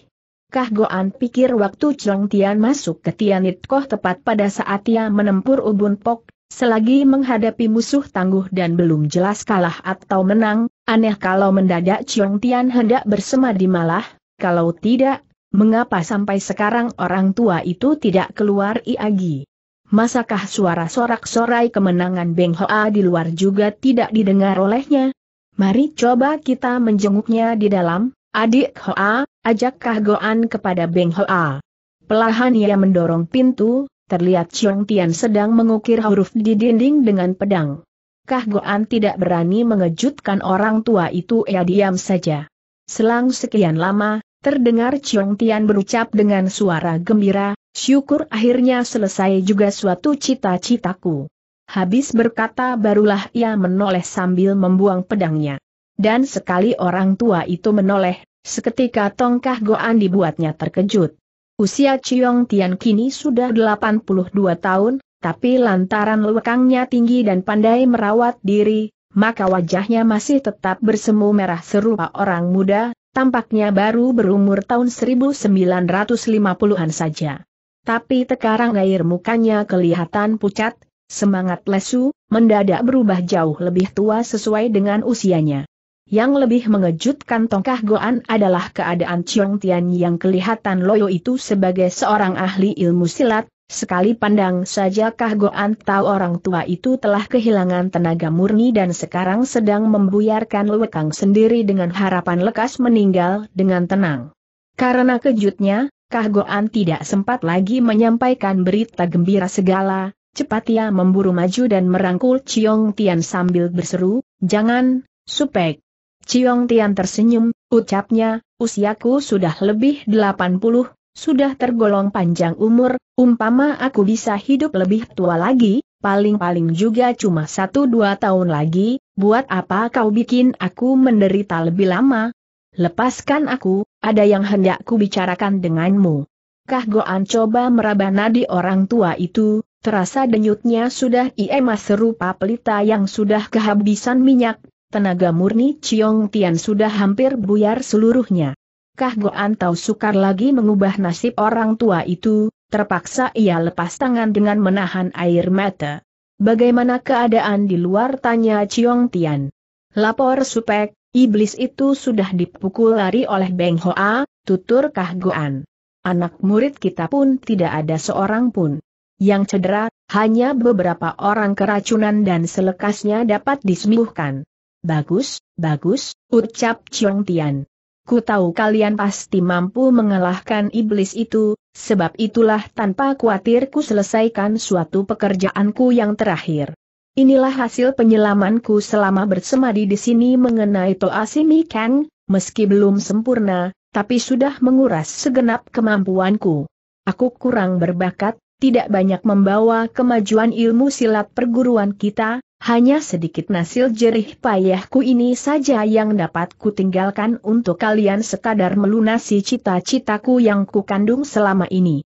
Kah Goan pikir waktu Cirong Tian masuk ke Tianit Koh tepat pada saat ia menempur Ubun Pok, selagi menghadapi musuh tangguh dan belum jelas kalah atau menang, aneh kalau mendadak Cirong Tian hendak bersemadi malah, kalau tidak, Mengapa sampai sekarang orang tua itu tidak keluar iagi? Masakah suara sorak-sorai kemenangan Beng Hoa di luar juga tidak didengar olehnya? Mari coba kita menjenguknya di dalam, adik Hoa, ajak Goan kepada Beng Hoa. Pelahan ia mendorong pintu, terlihat Chiong Tian sedang mengukir huruf di dinding dengan pedang. Goan tidak berani mengejutkan orang tua itu ia diam saja. Selang sekian lama, Terdengar Chiong Tian berucap dengan suara gembira, syukur akhirnya selesai juga suatu cita-citaku. Habis berkata barulah ia menoleh sambil membuang pedangnya. Dan sekali orang tua itu menoleh, seketika tongkah goan dibuatnya terkejut. Usia Chiong Tian kini sudah 82 tahun, tapi lantaran lekangnya tinggi dan pandai merawat diri, maka wajahnya masih tetap bersemu merah serupa orang muda, Tampaknya baru berumur tahun 1950-an saja. Tapi sekarang air mukanya kelihatan pucat, semangat lesu, mendadak berubah jauh lebih tua sesuai dengan usianya. Yang lebih mengejutkan Tongkah Goan adalah keadaan Chong Tian yang kelihatan loyo itu sebagai seorang ahli ilmu silat, Sekali pandang kah Goan tahu orang tua itu telah kehilangan tenaga murni dan sekarang sedang membuyarkan lekang sendiri dengan harapan lekas meninggal dengan tenang. Karena kejutnya, Goan tidak sempat lagi menyampaikan berita gembira segala, cepat ia memburu maju dan merangkul Ciong Tian sambil berseru, jangan, supek. Ciong Tian tersenyum, ucapnya, usiaku sudah lebih 80, sudah tergolong panjang umur, umpama aku bisa hidup lebih tua lagi, paling-paling juga cuma satu dua tahun lagi, buat apa kau bikin aku menderita lebih lama? Lepaskan aku, ada yang hendak ku bicarakan denganmu. Kah Goan coba meraba nadi orang tua itu, terasa denyutnya sudah iema serupa pelita yang sudah kehabisan minyak, tenaga murni Ciong Tian sudah hampir buyar seluruhnya apakah Goan Tau sukar lagi mengubah nasib orang tua itu, terpaksa ia lepas tangan dengan menahan air mata. Bagaimana keadaan di luar tanya Chiong Tian. Lapor supek, iblis itu sudah dipukul lari oleh Beng Hoa, tutur Kah Goan. Anak murid kita pun tidak ada seorang pun. Yang cedera, hanya beberapa orang keracunan dan selekasnya dapat disembuhkan. Bagus, bagus, ucap Chiong Tian ku tahu kalian pasti mampu mengalahkan iblis itu, sebab itulah tanpa khawatir ku selesaikan suatu pekerjaanku yang terakhir. Inilah hasil penyelamanku selama bersemadi di sini mengenai Toasimi Kang, meski belum sempurna, tapi sudah menguras segenap kemampuanku. Aku kurang berbakat, tidak banyak membawa kemajuan ilmu silat perguruan kita, hanya sedikit nasil jerih payahku ini saja yang dapat kutinggalkan untuk kalian sekadar melunasi cita-citaku yang kukandung selama ini.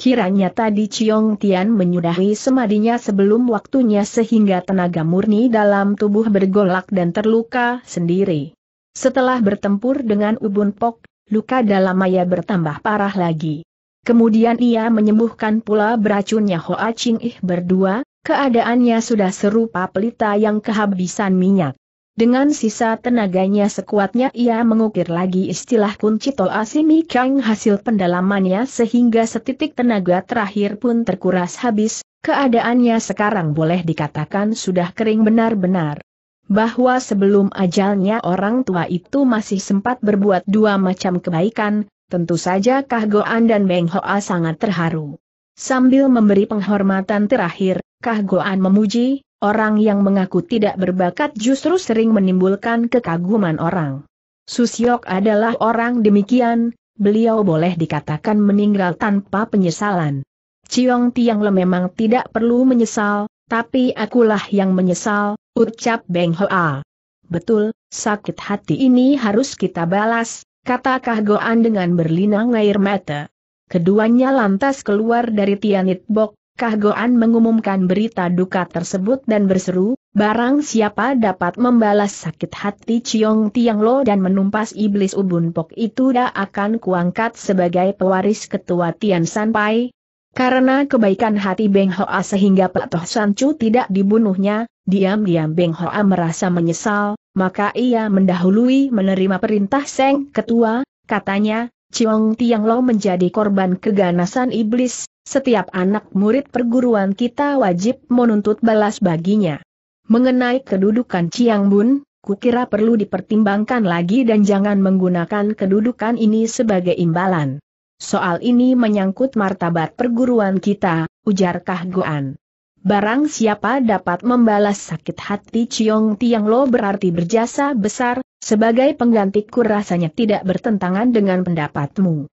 Kiranya tadi Ciong Tian menyudahi semadinya sebelum waktunya sehingga tenaga murni dalam tubuh bergolak dan terluka sendiri. Setelah bertempur dengan Ubun Pok, luka dalam Maya bertambah parah lagi. Kemudian ia menyembuhkan pula beracunnya Hoa Ching Ih berdua, Keadaannya sudah serupa pelita yang kehabisan minyak. Dengan sisa tenaganya sekuatnya ia mengukir lagi istilah kunci tol asimi kang hasil pendalamannya sehingga setitik tenaga terakhir pun terkuras habis, keadaannya sekarang boleh dikatakan sudah kering benar-benar. Bahwa sebelum ajalnya orang tua itu masih sempat berbuat dua macam kebaikan, tentu saja Kah Goan dan Beng Hoa sangat terharu. Sambil memberi penghormatan terakhir, Kahgoan memuji, orang yang mengaku tidak berbakat justru sering menimbulkan kekaguman orang. Susyok adalah orang demikian, beliau boleh dikatakan meninggal tanpa penyesalan. Ciong Tiang Le memang tidak perlu menyesal, tapi akulah yang menyesal, ucap Beng Hoa. Betul, sakit hati ini harus kita balas, kata Kahgoan dengan berlinang air mata. Keduanya lantas keluar dari Tianit Bok, Kahgoan mengumumkan berita duka tersebut dan berseru, barang siapa dapat membalas sakit hati Ciong Tiang Lo dan menumpas iblis Ubun Pok itu dia akan kuangkat sebagai pewaris ketua Tian San Pai. Karena kebaikan hati Beng Hoa sehingga Pak Toh San Chu tidak dibunuhnya, diam-diam Beng Hoa merasa menyesal, maka ia mendahului menerima perintah Seng Ketua, katanya, Ciong Tiang Lo menjadi korban keganasan iblis, setiap anak murid perguruan kita wajib menuntut balas baginya. Mengenai kedudukan Chiang Bun, kukira perlu dipertimbangkan lagi dan jangan menggunakan kedudukan ini sebagai imbalan. Soal ini menyangkut martabat perguruan kita, ujar Kahgoan. Barang siapa dapat membalas sakit hati Chiong Tiang Lo berarti berjasa besar, sebagai penggantiku rasanya tidak bertentangan dengan pendapatmu.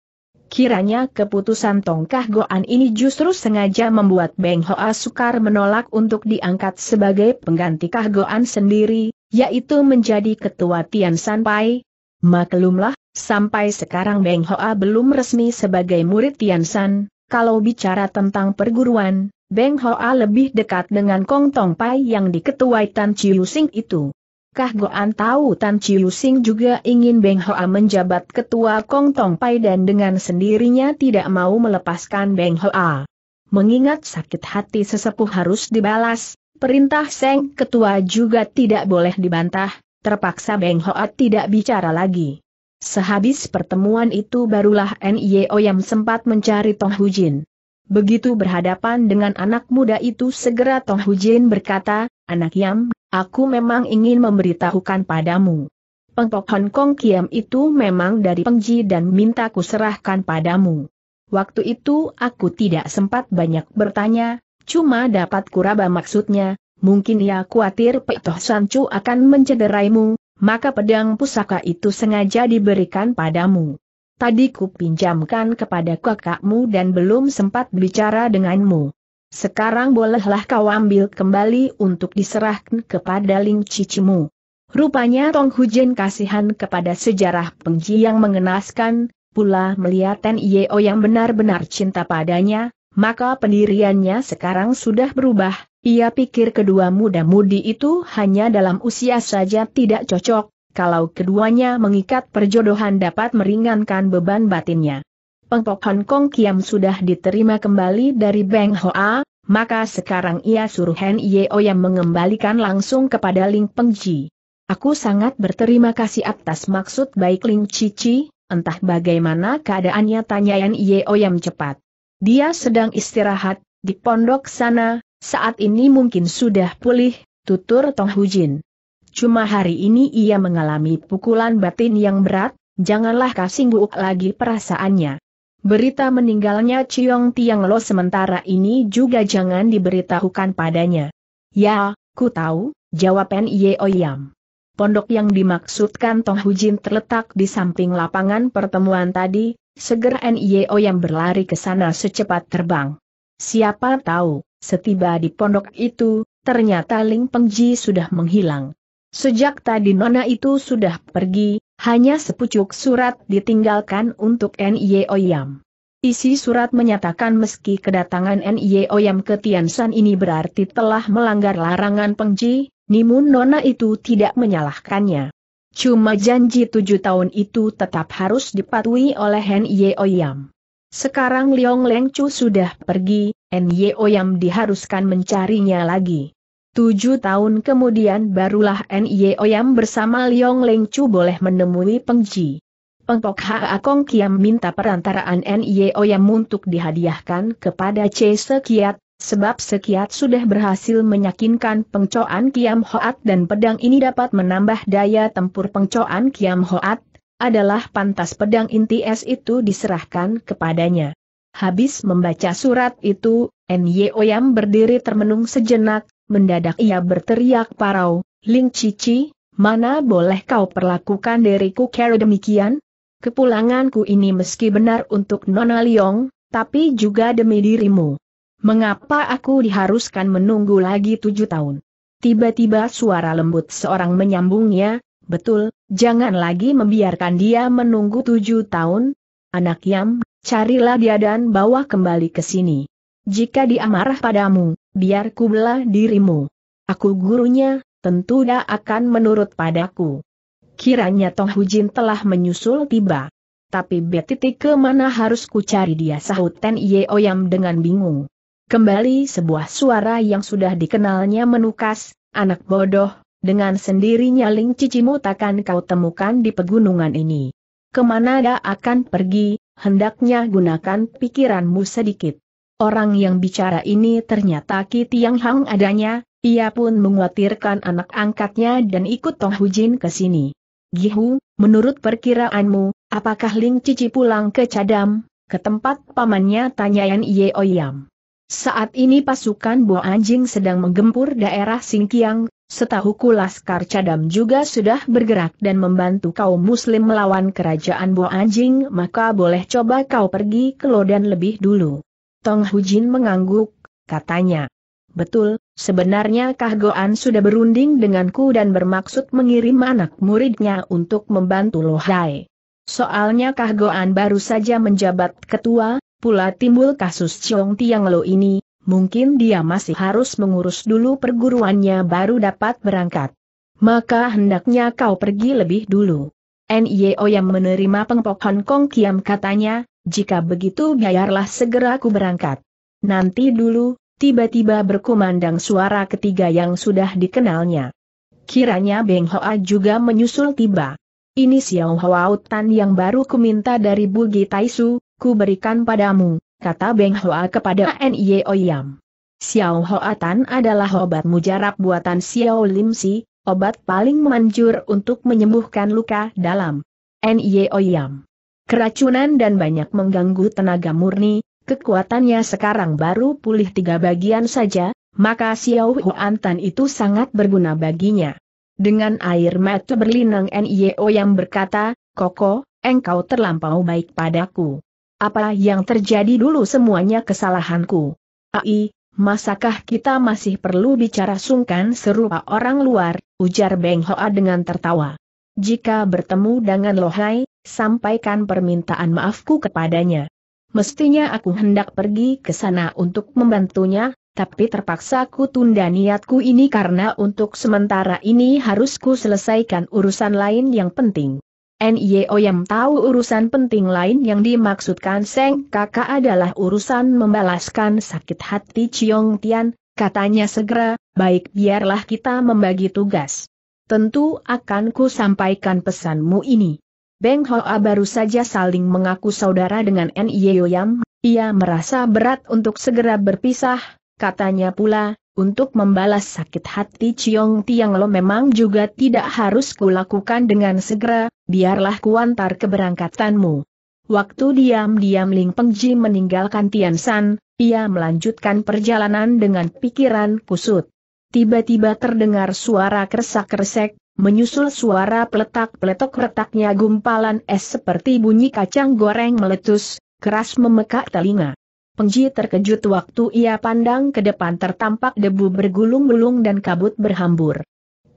Kiranya keputusan Tongkah Goan ini justru sengaja membuat Beng Hoa sukar menolak untuk diangkat sebagai pengganti Kah Goan sendiri, yaitu menjadi ketua Tian Sanpai. Maklumlah, sampai sekarang Beng Hoa belum resmi sebagai murid Tian San, kalau bicara tentang perguruan, Beng Hoa lebih dekat dengan Kong Tong Pai yang diketuai Tan Chiu Sing itu. Kah Goan tahu Tan Chiu Sing juga ingin Beng Hoa menjabat ketua Kong Tong Pai dan dengan sendirinya tidak mau melepaskan Beng Hoa? Mengingat sakit hati sesepuh harus dibalas, perintah Seng Ketua juga tidak boleh dibantah, terpaksa Beng Hoa tidak bicara lagi. Sehabis pertemuan itu barulah N.I.O. yang sempat mencari Tong Hu Jin. Begitu berhadapan dengan anak muda itu segera Tong Hu Jin berkata, Anak Yam, Aku memang ingin memberitahukan padamu. Pengpok Hong Kong Kiam itu memang dari Pengji dan minta ku serahkan padamu. Waktu itu aku tidak sempat banyak bertanya, cuma dapat kuraba maksudnya, mungkin ia khawatir Pek Toh San Chu akan mencederaimu, maka pedang pusaka itu sengaja diberikan padamu. Tadi ku pinjamkan kepada kakakmu dan belum sempat bicara denganmu. Sekarang bolehlah kau ambil kembali untuk diserahkan kepada Ling Cicimu. Rupanya Tong Hujen kasihan kepada sejarah Pengji yang mengenaskan, pula melihat Ten yang benar-benar cinta padanya, maka pendiriannya sekarang sudah berubah, ia pikir kedua muda-mudi itu hanya dalam usia saja tidak cocok, kalau keduanya mengikat perjodohan dapat meringankan beban batinnya. Pengpok Hong Kong Kiam sudah diterima kembali dari Beng Hoa, maka sekarang ia suruh Hen Yeo yang mengembalikan langsung kepada Ling Pengji. Aku sangat berterima kasih atas maksud baik Ling Cici, entah bagaimana keadaannya tanya Hen Yeo yang cepat. Dia sedang istirahat, di pondok sana, saat ini mungkin sudah pulih, tutur Tong Hujin. Cuma hari ini ia mengalami pukulan batin yang berat, janganlah buuk lagi perasaannya. Berita meninggalnya Ciong Tiang Lo sementara ini juga jangan diberitahukan padanya. Ya, ku tahu, jawab Nye Oyam. Pondok yang dimaksudkan Tong Hujin terletak di samping lapangan pertemuan tadi, segera Nye Oyam berlari ke sana secepat terbang. Siapa tahu, setiba di pondok itu, ternyata Ling Pengji sudah menghilang. Sejak tadi Nona itu sudah pergi, hanya sepucuk surat ditinggalkan untuk Nye Oyam. Isi surat menyatakan meski kedatangan Nye Oyam ke Tiansan ini berarti telah melanggar larangan pengji, nimun nona itu tidak menyalahkannya. Cuma janji tujuh tahun itu tetap harus dipatuhi oleh Nye Oyam. Sekarang Liong Lengcu sudah pergi, Nye Oyam diharuskan mencarinya lagi. Tujuh tahun kemudian barulah N.I.E. Oyam bersama Liong Leng Chu boleh menemui Pengji. Pengpok Peng Tok Ha Akong Kiam minta perantaraan N.I.E. Oyam untuk dihadiahkan kepada C. Sekiat, sebab Sekiat sudah berhasil meyakinkan pengcoan Kiam Hoat dan pedang ini dapat menambah daya tempur pengcoan Kiam Hoat, adalah pantas pedang inti es itu diserahkan kepadanya. Habis membaca surat itu, N.Y.O. E Oyam berdiri termenung sejenak, mendadak ia berteriak parau, Ling Cici, mana boleh kau perlakukan diriku kera demikian? Kepulanganku ini meski benar untuk Nona Liong, tapi juga demi dirimu. Mengapa aku diharuskan menunggu lagi tujuh tahun? Tiba-tiba suara lembut seorang menyambungnya, betul, jangan lagi membiarkan dia menunggu tujuh tahun. Anak Yam, carilah dia dan bawa kembali ke sini. Jika dia marah padamu, biar ku belah dirimu. Aku gurunya, tentu dia akan menurut padaku. Kiranya Tong Hujin telah menyusul tiba. Tapi betitik ke mana harus ku cari dia sahut Ten Yeoyam dengan bingung. Kembali sebuah suara yang sudah dikenalnya menukas, anak bodoh, dengan sendirinya Ling Cicimu takkan kau temukan di pegunungan ini. Kemana dia akan pergi, hendaknya gunakan pikiranmu sedikit. Orang yang bicara ini ternyata Ki Tiang Hang adanya, ia pun mengkhawatirkan anak angkatnya dan ikut Tong Hu Jin ke sini. Gihu, menurut perkiraanmu, apakah Ling Cici pulang ke Cadam, ke tempat pamannya Yan Ye Oyam. Saat ini pasukan buah anjing sedang menggempur daerah Singkiang, setahuku Laskar Cadam juga sudah bergerak dan membantu kaum muslim melawan kerajaan buah anjing maka boleh coba kau pergi ke Lodan lebih dulu. Tong Hujin mengangguk, katanya. Betul, sebenarnya Kahgoan sudah berunding denganku dan bermaksud mengirim anak muridnya untuk membantu Lohai. Soalnya Kahgoan baru saja menjabat ketua, pula timbul kasus Chong Tiang Lo ini, mungkin dia masih harus mengurus dulu perguruannya baru dapat berangkat. Maka hendaknya kau pergi lebih dulu. NIO yang menerima pengpok Hong Kong Kiam katanya, jika begitu biarlah segera ku berangkat. Nanti dulu, tiba-tiba berkumandang suara ketiga yang sudah dikenalnya. Kiranya Beng Hoa juga menyusul tiba. Ini Xiao Hoa Tan yang baru kuminta dari Bugi Taisu, ku berikan padamu, kata Beng Hoa kepada Nye Oyam. Xiao Hoa Tan adalah obat mujarab buatan Xiao Lim Si, obat paling manjur untuk menyembuhkan luka dalam. Nye Oyam keracunan dan banyak mengganggu tenaga murni, kekuatannya sekarang baru pulih tiga bagian saja, maka Xiao Huantan itu sangat berguna baginya. Dengan air mata berlinang NIO yang berkata, Koko, engkau terlampau baik padaku. Apa yang terjadi dulu semuanya kesalahanku. Ai, masakah kita masih perlu bicara sungkan serupa orang luar, ujar Beng Hoa dengan tertawa. Jika bertemu dengan Lohai, sampaikan permintaan maafku kepadanya. Mestinya aku hendak pergi ke sana untuk membantunya, tapi terpaksa ku tunda niatku ini karena untuk sementara ini harus ku selesaikan urusan lain yang penting. Nyo yang tahu urusan penting lain yang dimaksudkan Seng kakak adalah urusan membalaskan sakit hati Ciong Tian, katanya segera, baik biarlah kita membagi tugas. Tentu akan ku sampaikan pesanmu ini. Beng Hoa baru saja saling mengaku saudara dengan Nye Yeoyam, ia merasa berat untuk segera berpisah, katanya pula, untuk membalas sakit hati Chiong Tiang Lo memang juga tidak harus kulakukan dengan segera, biarlah kuantar keberangkatanmu. Waktu diam-diam Ling Pengji meninggalkan Tian San, ia melanjutkan perjalanan dengan pikiran kusut. Tiba-tiba terdengar suara kersak-kersek, Menyusul suara peletak-peletok retaknya gumpalan es seperti bunyi kacang goreng meletus, keras memekak telinga. Pengji terkejut waktu ia pandang ke depan tertampak debu bergulung-gulung dan kabut berhambur.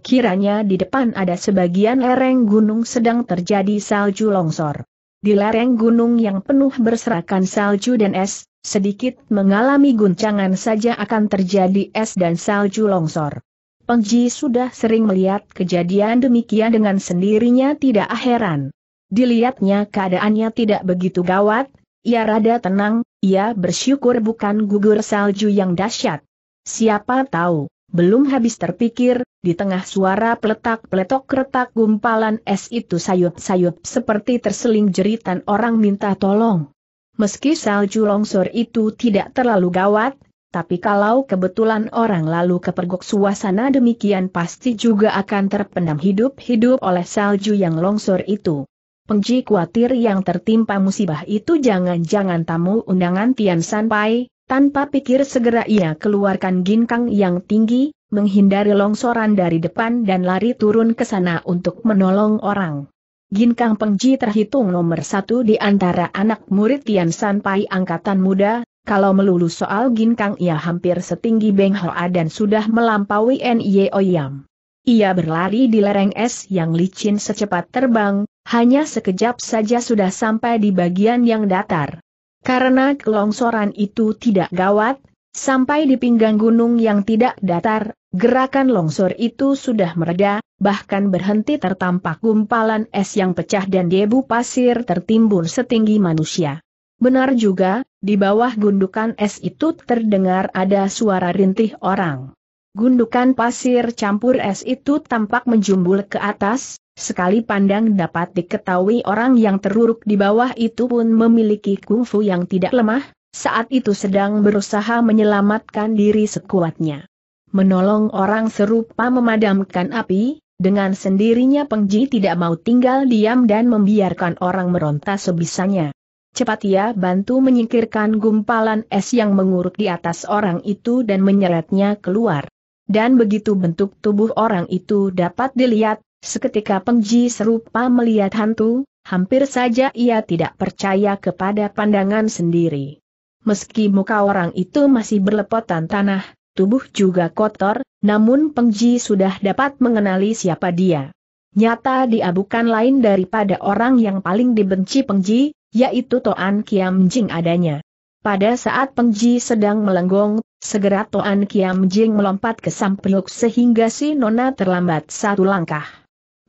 Kiranya di depan ada sebagian lereng gunung sedang terjadi salju longsor. Di lereng gunung yang penuh berserakan salju dan es, sedikit mengalami guncangan saja akan terjadi es dan salju longsor. Peng Ji sudah sering melihat kejadian demikian dengan sendirinya tidak heran. Dilihatnya keadaannya tidak begitu gawat, ia rada tenang, ia bersyukur bukan gugur salju yang dahsyat. Siapa tahu, belum habis terpikir, di tengah suara peletak-peletok retak gumpalan es itu sayup-sayup seperti terseling jeritan orang minta tolong. Meski salju longsor itu tidak terlalu gawat, tapi kalau kebetulan orang lalu kepergok suasana demikian pasti juga akan terpendam hidup-hidup oleh salju yang longsor itu. Pengji khawatir yang tertimpa musibah itu jangan-jangan tamu undangan Tian Sanpai, tanpa pikir segera ia keluarkan ginkang yang tinggi, menghindari longsoran dari depan dan lari turun ke sana untuk menolong orang. Ginkang Pengji terhitung nomor satu di antara anak murid Tian Sanpai angkatan muda, kalau melulu soal ginkang ia hampir setinggi Beng Hoa dan sudah melampaui Nye Oyam. Ia berlari di lereng es yang licin secepat terbang, hanya sekejap saja sudah sampai di bagian yang datar. Karena kelongsoran itu tidak gawat, Sampai di pinggang gunung yang tidak datar, gerakan longsor itu sudah mereda, bahkan berhenti tertampak gumpalan es yang pecah dan debu pasir tertimbun setinggi manusia. Benar juga, di bawah gundukan es itu terdengar ada suara rintih orang. Gundukan pasir campur es itu tampak menjumbul ke atas, sekali pandang dapat diketahui orang yang teruruk di bawah itu pun memiliki kungfu yang tidak lemah, saat itu sedang berusaha menyelamatkan diri sekuatnya. Menolong orang serupa memadamkan api, dengan sendirinya Pengji tidak mau tinggal diam dan membiarkan orang meronta sebisanya. Cepat ia bantu menyingkirkan gumpalan es yang mengurut di atas orang itu dan menyeretnya keluar. Dan begitu bentuk tubuh orang itu dapat dilihat, seketika Pengji serupa melihat hantu, hampir saja ia tidak percaya kepada pandangan sendiri. Meski muka orang itu masih berlepotan tanah, tubuh juga kotor, namun Pengji sudah dapat mengenali siapa dia. Nyata dia bukan lain daripada orang yang paling dibenci Pengji, yaitu Toan Kiam Jing adanya. Pada saat Pengji sedang melenggong, segera Toan Kiam Jing melompat ke Sampriuk sehingga si Nona terlambat satu langkah.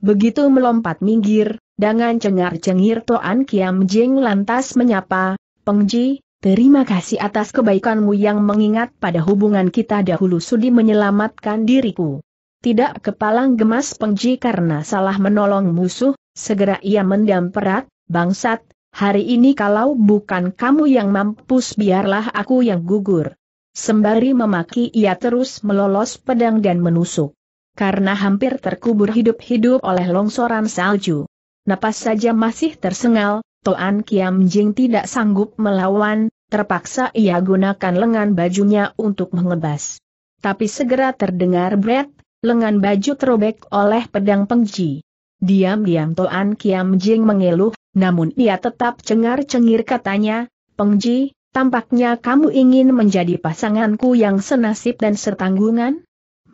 Begitu melompat minggir, dengan cengar-cengir Toan Kiam Jing lantas menyapa, Pengji, terima kasih atas kebaikanmu yang mengingat pada hubungan kita dahulu sudi menyelamatkan diriku. Tidak kepalang gemas Pengji karena salah menolong musuh, segera ia mendam perat, bangsat, Hari ini kalau bukan kamu yang mampus biarlah aku yang gugur. Sembari memaki ia terus melolos pedang dan menusuk. Karena hampir terkubur hidup-hidup oleh longsoran salju. Napas saja masih tersengal, Toan Kiam Jing tidak sanggup melawan, terpaksa ia gunakan lengan bajunya untuk mengebas. Tapi segera terdengar bret, lengan baju terobek oleh pedang pengji. Diam-diam Toan Kiam Jing mengeluh, namun ia tetap cengar-cengir katanya, Pengji, tampaknya kamu ingin menjadi pasanganku yang senasib dan setanggungan?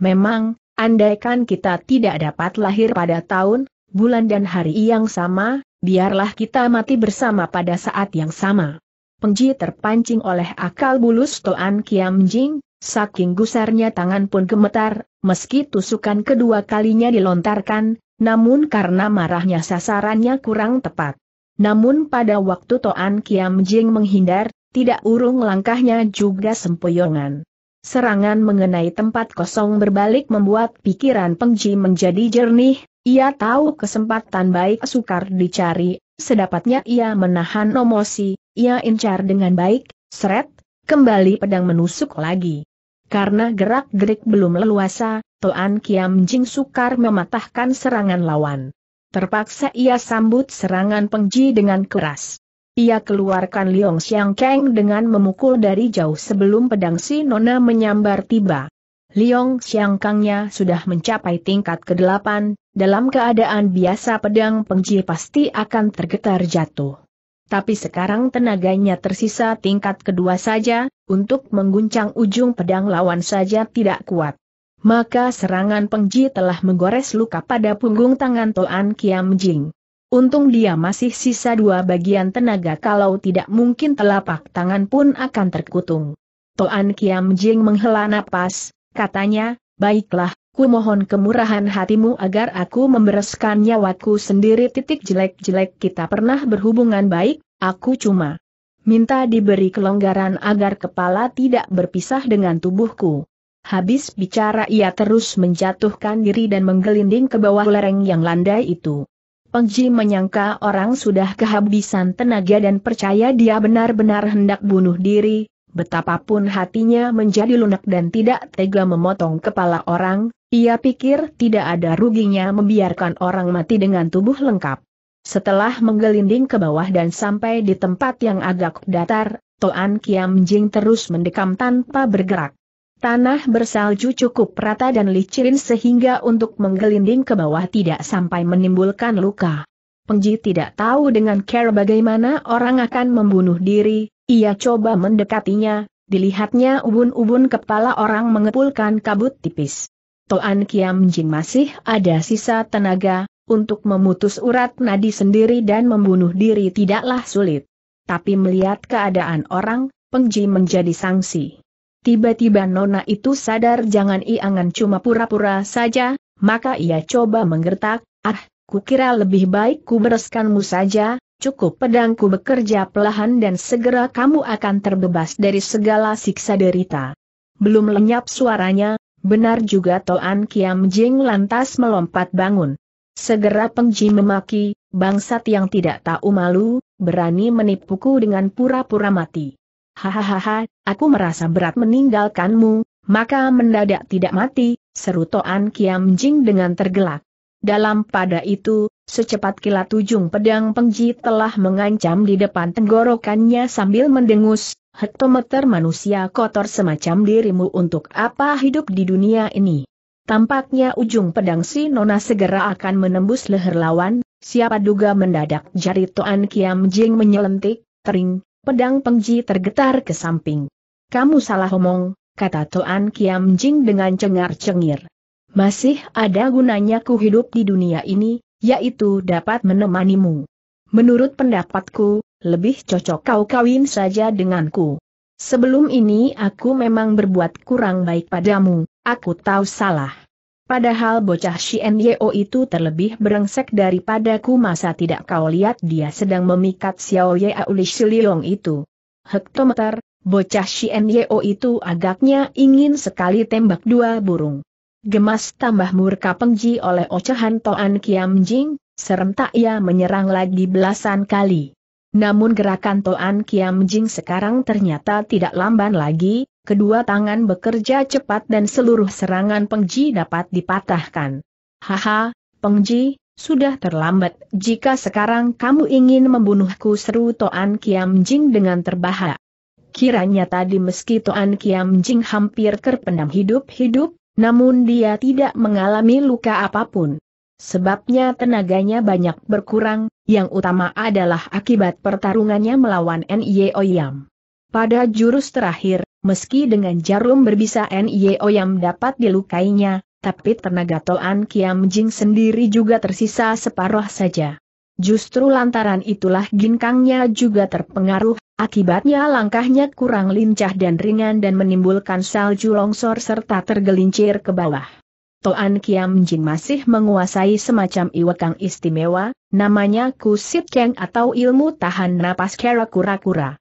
Memang, andaikan kita tidak dapat lahir pada tahun, bulan dan hari yang sama, biarlah kita mati bersama pada saat yang sama. Pengji terpancing oleh akal bulus Toan Kiam Jing, saking gusarnya tangan pun gemetar, meski tusukan kedua kalinya dilontarkan, namun karena marahnya sasarannya kurang tepat. Namun pada waktu Toan Kiam Jing menghindar, tidak urung langkahnya juga sempoyongan. Serangan mengenai tempat kosong berbalik membuat pikiran Pengji menjadi jernih, ia tahu kesempatan baik sukar dicari, sedapatnya ia menahan emosi, ia incar dengan baik, seret, kembali pedang menusuk lagi. Karena gerak-gerik belum leluasa, Toan Kiam Jing sukar mematahkan serangan lawan. Terpaksa ia sambut serangan Pengji dengan keras. Ia keluarkan Liong Xiang Kang dengan memukul dari jauh sebelum pedang si Nona menyambar tiba. Liong Xiang Kangnya sudah mencapai tingkat ke-8, dalam keadaan biasa pedang Pengji pasti akan tergetar jatuh. Tapi sekarang tenaganya tersisa tingkat kedua saja, untuk mengguncang ujung pedang lawan saja tidak kuat maka serangan pengji telah menggores luka pada punggung tangan Toan Kiam Jing. Untung dia masih sisa dua bagian tenaga kalau tidak mungkin telapak tangan pun akan terkutung. Toan Kiam Jing menghela napas, katanya, baiklah, ku mohon kemurahan hatimu agar aku membereskan nyawaku sendiri titik jelek-jelek kita pernah berhubungan baik, aku cuma minta diberi kelonggaran agar kepala tidak berpisah dengan tubuhku. Habis bicara ia terus menjatuhkan diri dan menggelinding ke bawah lereng yang landai itu. Pengji menyangka orang sudah kehabisan tenaga dan percaya dia benar-benar hendak bunuh diri, betapapun hatinya menjadi lunak dan tidak tega memotong kepala orang, ia pikir tidak ada ruginya membiarkan orang mati dengan tubuh lengkap. Setelah menggelinding ke bawah dan sampai di tempat yang agak datar, Toan Kiam Jing terus mendekam tanpa bergerak. Tanah bersalju cukup rata dan licin sehingga untuk menggelinding ke bawah tidak sampai menimbulkan luka. Pengji tidak tahu dengan care bagaimana orang akan membunuh diri, ia coba mendekatinya, dilihatnya ubun-ubun kepala orang mengepulkan kabut tipis. Toan Kiam Jin masih ada sisa tenaga, untuk memutus urat nadi sendiri dan membunuh diri tidaklah sulit. Tapi melihat keadaan orang, Pengji menjadi sangsi. Tiba-tiba nona itu sadar jangan iangan cuma pura-pura saja, maka ia coba menggertak, ah, kukira lebih baik ku bereskanmu saja, cukup pedangku bekerja pelahan dan segera kamu akan terbebas dari segala siksa derita. Belum lenyap suaranya, benar juga Toan Kiam Jing lantas melompat bangun. Segera Pengji memaki, bangsat yang tidak tahu malu, berani menipuku dengan pura-pura mati. Hahaha, aku merasa berat meninggalkanmu, maka mendadak tidak mati, seru Toan Kiam Jing dengan tergelak. Dalam pada itu, secepat kilat ujung pedang pengji telah mengancam di depan tenggorokannya sambil mendengus, hektometer manusia kotor semacam dirimu untuk apa hidup di dunia ini. Tampaknya ujung pedang si Nona segera akan menembus leher lawan, siapa duga mendadak jari Toan Kiam Jing menyelentik, tering, Pedang Pengji tergetar ke samping. Kamu salah omong, kata Toan Kiam Jing dengan cengar-cengir. Masih ada gunanya ku hidup di dunia ini, yaitu dapat menemanimu. Menurut pendapatku, lebih cocok kau kawin saja denganku. Sebelum ini aku memang berbuat kurang baik padamu, aku tahu salah. Padahal bocah Xian Yeo itu terlebih berengsek daripadaku masa tidak kau lihat dia sedang memikat Xiao Ye Auli Shiliong itu. Hektometer, bocah Xian Yeo itu agaknya ingin sekali tembak dua burung. Gemas tambah murka pengji oleh ocehan Toan Kiam Jing, serentak ia menyerang lagi belasan kali. Namun gerakan Toan Kiam Jing sekarang ternyata tidak lamban lagi, kedua tangan bekerja cepat dan seluruh serangan Pengji dapat dipatahkan. Haha, Pengji, sudah terlambat jika sekarang kamu ingin membunuhku seru Toan Kiam Jing dengan terbahak. Kiranya tadi meski Toan Kiam Jing hampir terpendam hidup-hidup, namun dia tidak mengalami luka apapun. Sebabnya tenaganya banyak berkurang, yang utama adalah akibat pertarungannya melawan Nye Oyam. Pada jurus terakhir, meski dengan jarum berbisa Nio yang dapat dilukainya, tapi tenaga Toan Kiam Jing sendiri juga tersisa separuh saja. Justru lantaran itulah ginkangnya juga terpengaruh, akibatnya langkahnya kurang lincah dan ringan dan menimbulkan salju longsor serta tergelincir ke bawah. Toan Kiam Jin masih menguasai semacam iwakang istimewa, namanya kusit keng atau ilmu tahan napas kera kura-kura.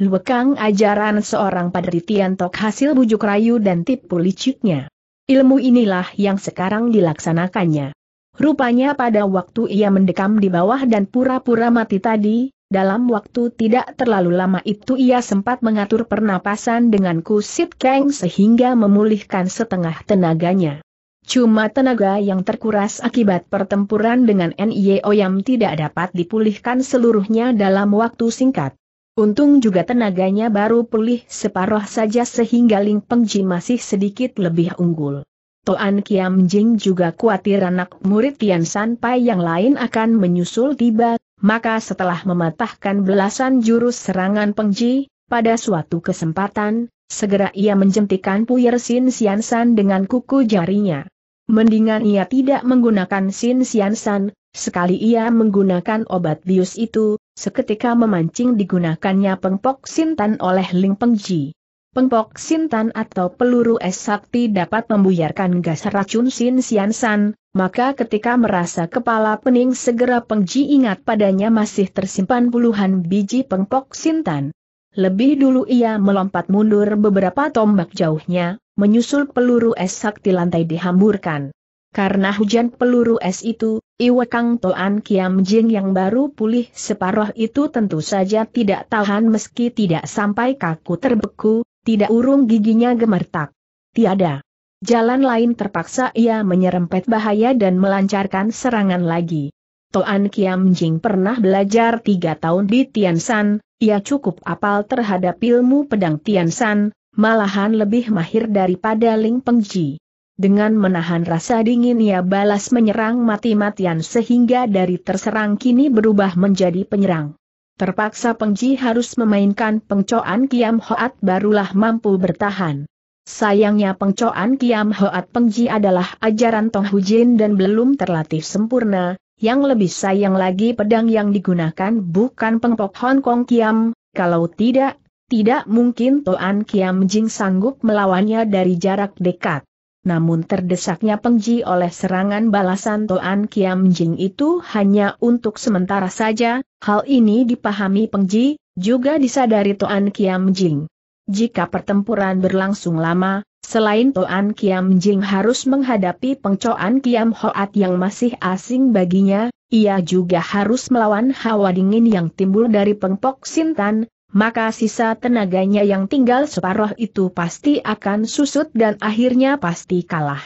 Luekang ajaran seorang padri Tiantok hasil bujuk rayu dan tipu liciknya. Ilmu inilah yang sekarang dilaksanakannya. Rupanya pada waktu ia mendekam di bawah dan pura-pura mati tadi, dalam waktu tidak terlalu lama itu ia sempat mengatur pernapasan dengan kusit keng sehingga memulihkan setengah tenaganya. Cuma tenaga yang terkuras akibat pertempuran dengan NIO yang tidak dapat dipulihkan seluruhnya dalam waktu singkat. Untung juga tenaganya baru pulih separuh saja sehingga Ling Pengji masih sedikit lebih unggul. Toan Kiam Jing juga khawatir anak murid Tian Pai yang lain akan menyusul tiba, maka setelah mematahkan belasan jurus serangan Pengji, pada suatu kesempatan, segera ia menjentikan Puyer Sin Sian San dengan kuku jarinya. Mendingan ia tidak menggunakan Sin Sian San, sekali ia menggunakan obat bius itu, Seketika memancing digunakannya pengpok sintan oleh Ling Pengji. Pengpok sintan atau peluru es sakti dapat membuyarkan gas racun Sin Sian San, maka ketika merasa kepala pening segera Pengji ingat padanya masih tersimpan puluhan biji pengpok sintan. Lebih dulu ia melompat mundur beberapa tombak jauhnya, menyusul peluru es sakti lantai dihamburkan. Karena hujan peluru es itu, Iwe Kang Toan Kiam Jing yang baru pulih separuh itu tentu saja tidak tahan meski tidak sampai kaku terbeku, tidak urung giginya gemertak. Tiada. Jalan lain terpaksa ia menyerempet bahaya dan melancarkan serangan lagi. Toan Kiam Jing pernah belajar tiga tahun di Tian San, ia cukup apal terhadap ilmu pedang Tian San, malahan lebih mahir daripada Ling Pengji. Dengan menahan rasa dingin ia balas menyerang mati-matian sehingga dari terserang kini berubah menjadi penyerang. Terpaksa Pengji harus memainkan pengcoan Kiam Hoat barulah mampu bertahan. Sayangnya pengcoan Kiam Hoat Pengji adalah ajaran Tong Jin dan belum terlatih sempurna, yang lebih sayang lagi pedang yang digunakan bukan pengpok Hong Kong Kiam, kalau tidak, tidak mungkin Toan Kiam Jing sanggup melawannya dari jarak dekat namun terdesaknya Pengji oleh serangan balasan Toan Kiam Jing itu hanya untuk sementara saja, hal ini dipahami Pengji, juga disadari Toan Kiam Jing. Jika pertempuran berlangsung lama, selain Toan Kiam Jing harus menghadapi pengcoan Kiam Hoat yang masih asing baginya, ia juga harus melawan hawa dingin yang timbul dari pengpok Sintan, maka sisa tenaganya yang tinggal separuh itu pasti akan susut dan akhirnya pasti kalah.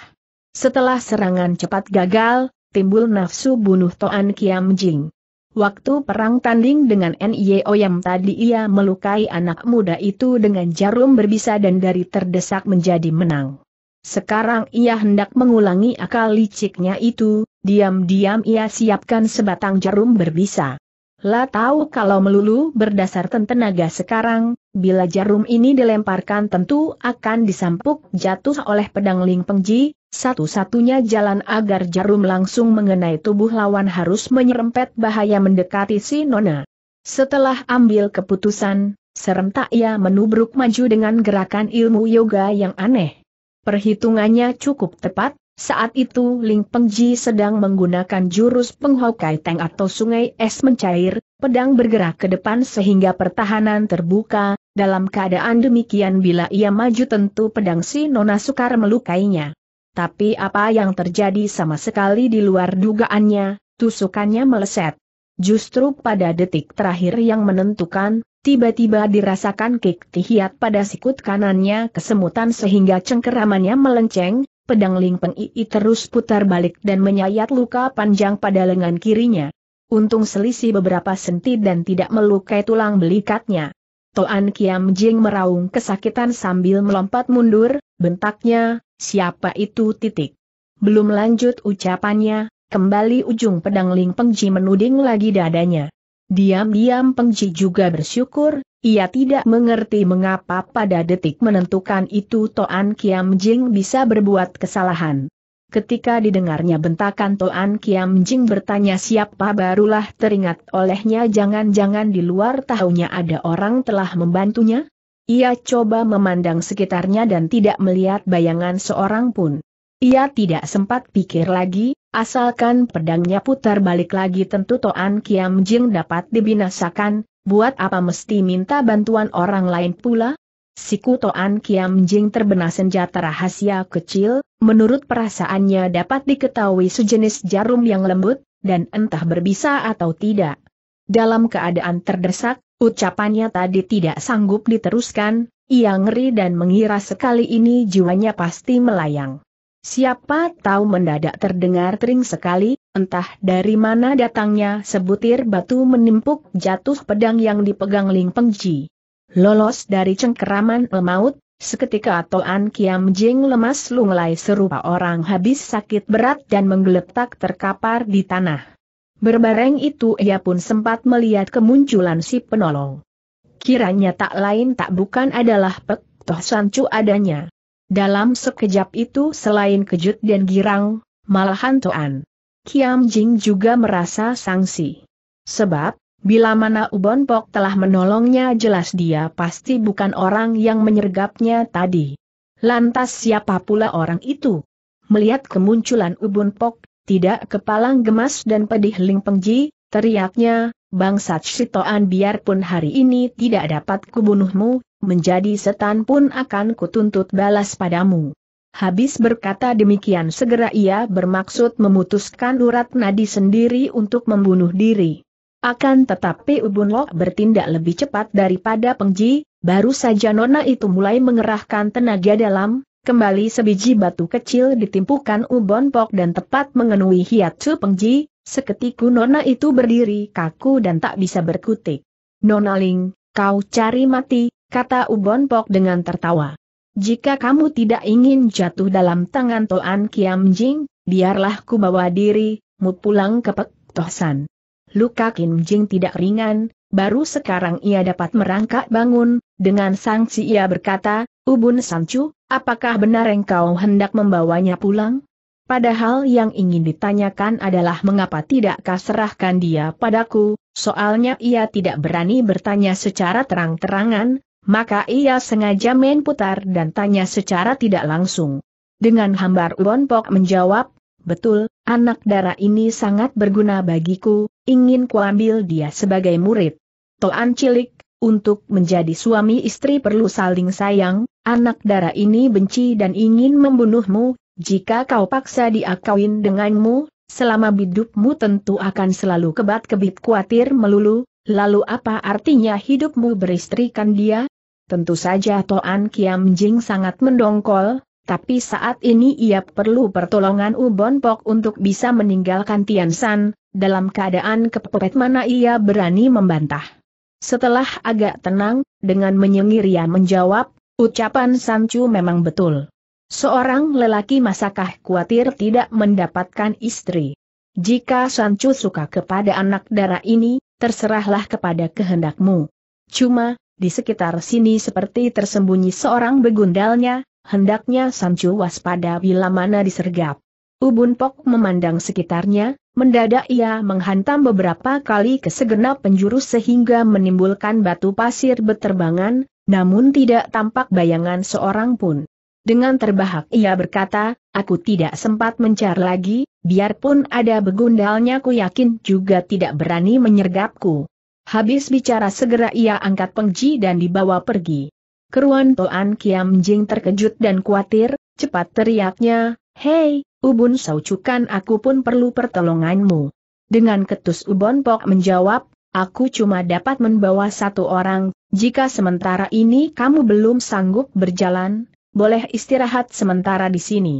Setelah serangan cepat gagal, timbul nafsu bunuh Toan Kiam Jing. Waktu perang tanding dengan N.I.O. yang tadi ia melukai anak muda itu dengan jarum berbisa dan dari terdesak menjadi menang. Sekarang ia hendak mengulangi akal liciknya itu, diam-diam ia siapkan sebatang jarum berbisa. La tahu kalau melulu berdasarkan tenaga sekarang, bila jarum ini dilemparkan tentu akan disampuk jatuh oleh pedang Ling Pengji, satu-satunya jalan agar jarum langsung mengenai tubuh lawan harus menyerempet bahaya mendekati si Nona. Setelah ambil keputusan, serentak ia menubruk maju dengan gerakan ilmu yoga yang aneh. Perhitungannya cukup tepat, saat itu Ling Pengji sedang menggunakan jurus penghokai tank atau sungai es mencair, pedang bergerak ke depan sehingga pertahanan terbuka, dalam keadaan demikian bila ia maju tentu pedang si Nona Sukar melukainya. Tapi apa yang terjadi sama sekali di luar dugaannya, tusukannya meleset. Justru pada detik terakhir yang menentukan, tiba-tiba dirasakan kik tihiat pada sikut kanannya kesemutan sehingga cengkeramannya melenceng, pedang Ling Peng Ii terus putar balik dan menyayat luka panjang pada lengan kirinya. Untung selisih beberapa senti dan tidak melukai tulang belikatnya. Toan Kiam Jing meraung kesakitan sambil melompat mundur, bentaknya, siapa itu titik. Belum lanjut ucapannya, kembali ujung pedang Ling Peng Ji menuding lagi dadanya. Diam-diam Peng Ji juga bersyukur, ia tidak mengerti mengapa pada detik menentukan itu Toan Kiam Jing bisa berbuat kesalahan. Ketika didengarnya bentakan Toan Kiam Jing bertanya siapa barulah teringat olehnya jangan-jangan di luar tahunya ada orang telah membantunya? Ia coba memandang sekitarnya dan tidak melihat bayangan seorang pun. Ia tidak sempat pikir lagi, asalkan pedangnya putar balik lagi tentu Toan Kiam Jing dapat dibinasakan, buat apa mesti minta bantuan orang lain pula? Si Kutoan Kiam Jing terbenah senjata rahasia kecil, menurut perasaannya dapat diketahui sejenis jarum yang lembut, dan entah berbisa atau tidak. Dalam keadaan terdesak, ucapannya tadi tidak sanggup diteruskan, ia ngeri dan mengira sekali ini jiwanya pasti melayang. Siapa tahu mendadak terdengar tering sekali, entah dari mana datangnya sebutir batu menimpuk jatuh pedang yang dipegang Ling Pengji. Lolos dari cengkeraman lemaut, seketika Toan Kiam Jing lemas lunglai serupa orang habis sakit berat dan menggeletak terkapar di tanah. Berbareng itu ia pun sempat melihat kemunculan si penolong. Kiranya tak lain tak bukan adalah Pek Toh Sancu adanya. Dalam sekejap itu selain kejut dan girang, malahan Toan Kiam Jing juga merasa sangsi. Sebab, bila mana Ubon Pok telah menolongnya jelas dia pasti bukan orang yang menyergapnya tadi. Lantas siapa pula orang itu? Melihat kemunculan Ubon Pok, tidak kepalang gemas dan pedih Ling Pengji, teriaknya, Bangsat Sitoan biarpun hari ini tidak dapat kubunuhmu, menjadi setan pun akan kutuntut balas padamu. Habis berkata demikian segera ia bermaksud memutuskan urat nadi sendiri untuk membunuh diri. Akan tetapi Lok bertindak lebih cepat daripada Pengji, baru saja Nona itu mulai mengerahkan tenaga dalam, kembali sebiji batu kecil ditimpukan Ubon Pok dan tepat mengenui Hiatsu Pengji, seketiku Nona itu berdiri kaku dan tak bisa berkutik. Nona Ling, kau cari mati, kata Ubon Pok dengan tertawa. Jika kamu tidak ingin jatuh dalam tangan Toan Kiam Jing, biarlah ku bawa diri, mu pulang ke Pek Tohsan. Luka Kim Jing tidak ringan, baru sekarang ia dapat merangkak bangun, dengan sangsi ia berkata, Ubun Sancu, apakah benar engkau hendak membawanya pulang? Padahal yang ingin ditanyakan adalah mengapa tidak serahkan dia padaku, soalnya ia tidak berani bertanya secara terang-terangan, maka ia sengaja main putar dan tanya secara tidak langsung. Dengan hambar Wonpok menjawab, betul, anak darah ini sangat berguna bagiku, ingin kuambil dia sebagai murid. Toan cilik, untuk menjadi suami istri perlu saling sayang, anak darah ini benci dan ingin membunuhmu, jika kau paksa diakauin denganmu, selama hidupmu tentu akan selalu kebat-kebit khawatir melulu, lalu apa artinya hidupmu beristrikan dia? Tentu saja Toan Kiam Jing sangat mendongkol, tapi saat ini ia perlu pertolongan Ubon Pok untuk bisa meninggalkan Tian San, dalam keadaan kepepet mana ia berani membantah. Setelah agak tenang, dengan menyengir ia menjawab, ucapan Sancu memang betul. Seorang lelaki masakah khawatir tidak mendapatkan istri? Jika Sancu suka kepada anak darah ini, terserahlah kepada kehendakmu. Cuma, di sekitar sini seperti tersembunyi seorang begundalnya, hendaknya Sancu waspada bila mana disergap. Ubun Pok memandang sekitarnya, mendadak ia menghantam beberapa kali ke segenap penjuru sehingga menimbulkan batu pasir beterbangan, namun tidak tampak bayangan seorang pun. Dengan terbahak ia berkata, aku tidak sempat mencar lagi, biarpun ada begundalnya ku yakin juga tidak berani menyergapku. Habis bicara segera ia angkat pengji dan dibawa pergi. Keruan Toan Kiam Jing terkejut dan khawatir, cepat teriaknya, Hei, Ubun Saucukan aku pun perlu pertolonganmu. Dengan ketus Ubon Pok menjawab, aku cuma dapat membawa satu orang, jika sementara ini kamu belum sanggup berjalan, boleh istirahat sementara di sini.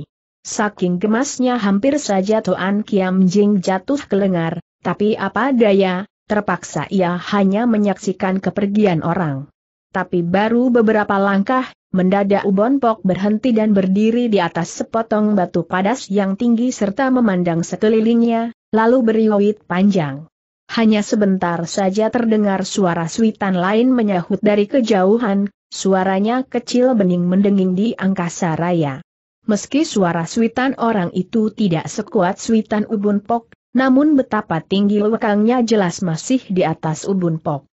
Saking gemasnya hampir saja Toan Kiam Jing jatuh ke lengar, tapi apa daya, terpaksa ia hanya menyaksikan kepergian orang. Tapi baru beberapa langkah, mendadak Ubon Pok berhenti dan berdiri di atas sepotong batu padas yang tinggi serta memandang sekelilingnya, lalu beriwit panjang. Hanya sebentar saja terdengar suara suitan lain menyahut dari kejauhan, suaranya kecil bening mendenging di angkasa raya. Meski suara suitan orang itu tidak sekuat suitan Ubun Pok, namun betapa tinggi lekangnya jelas masih di atas ubun pok.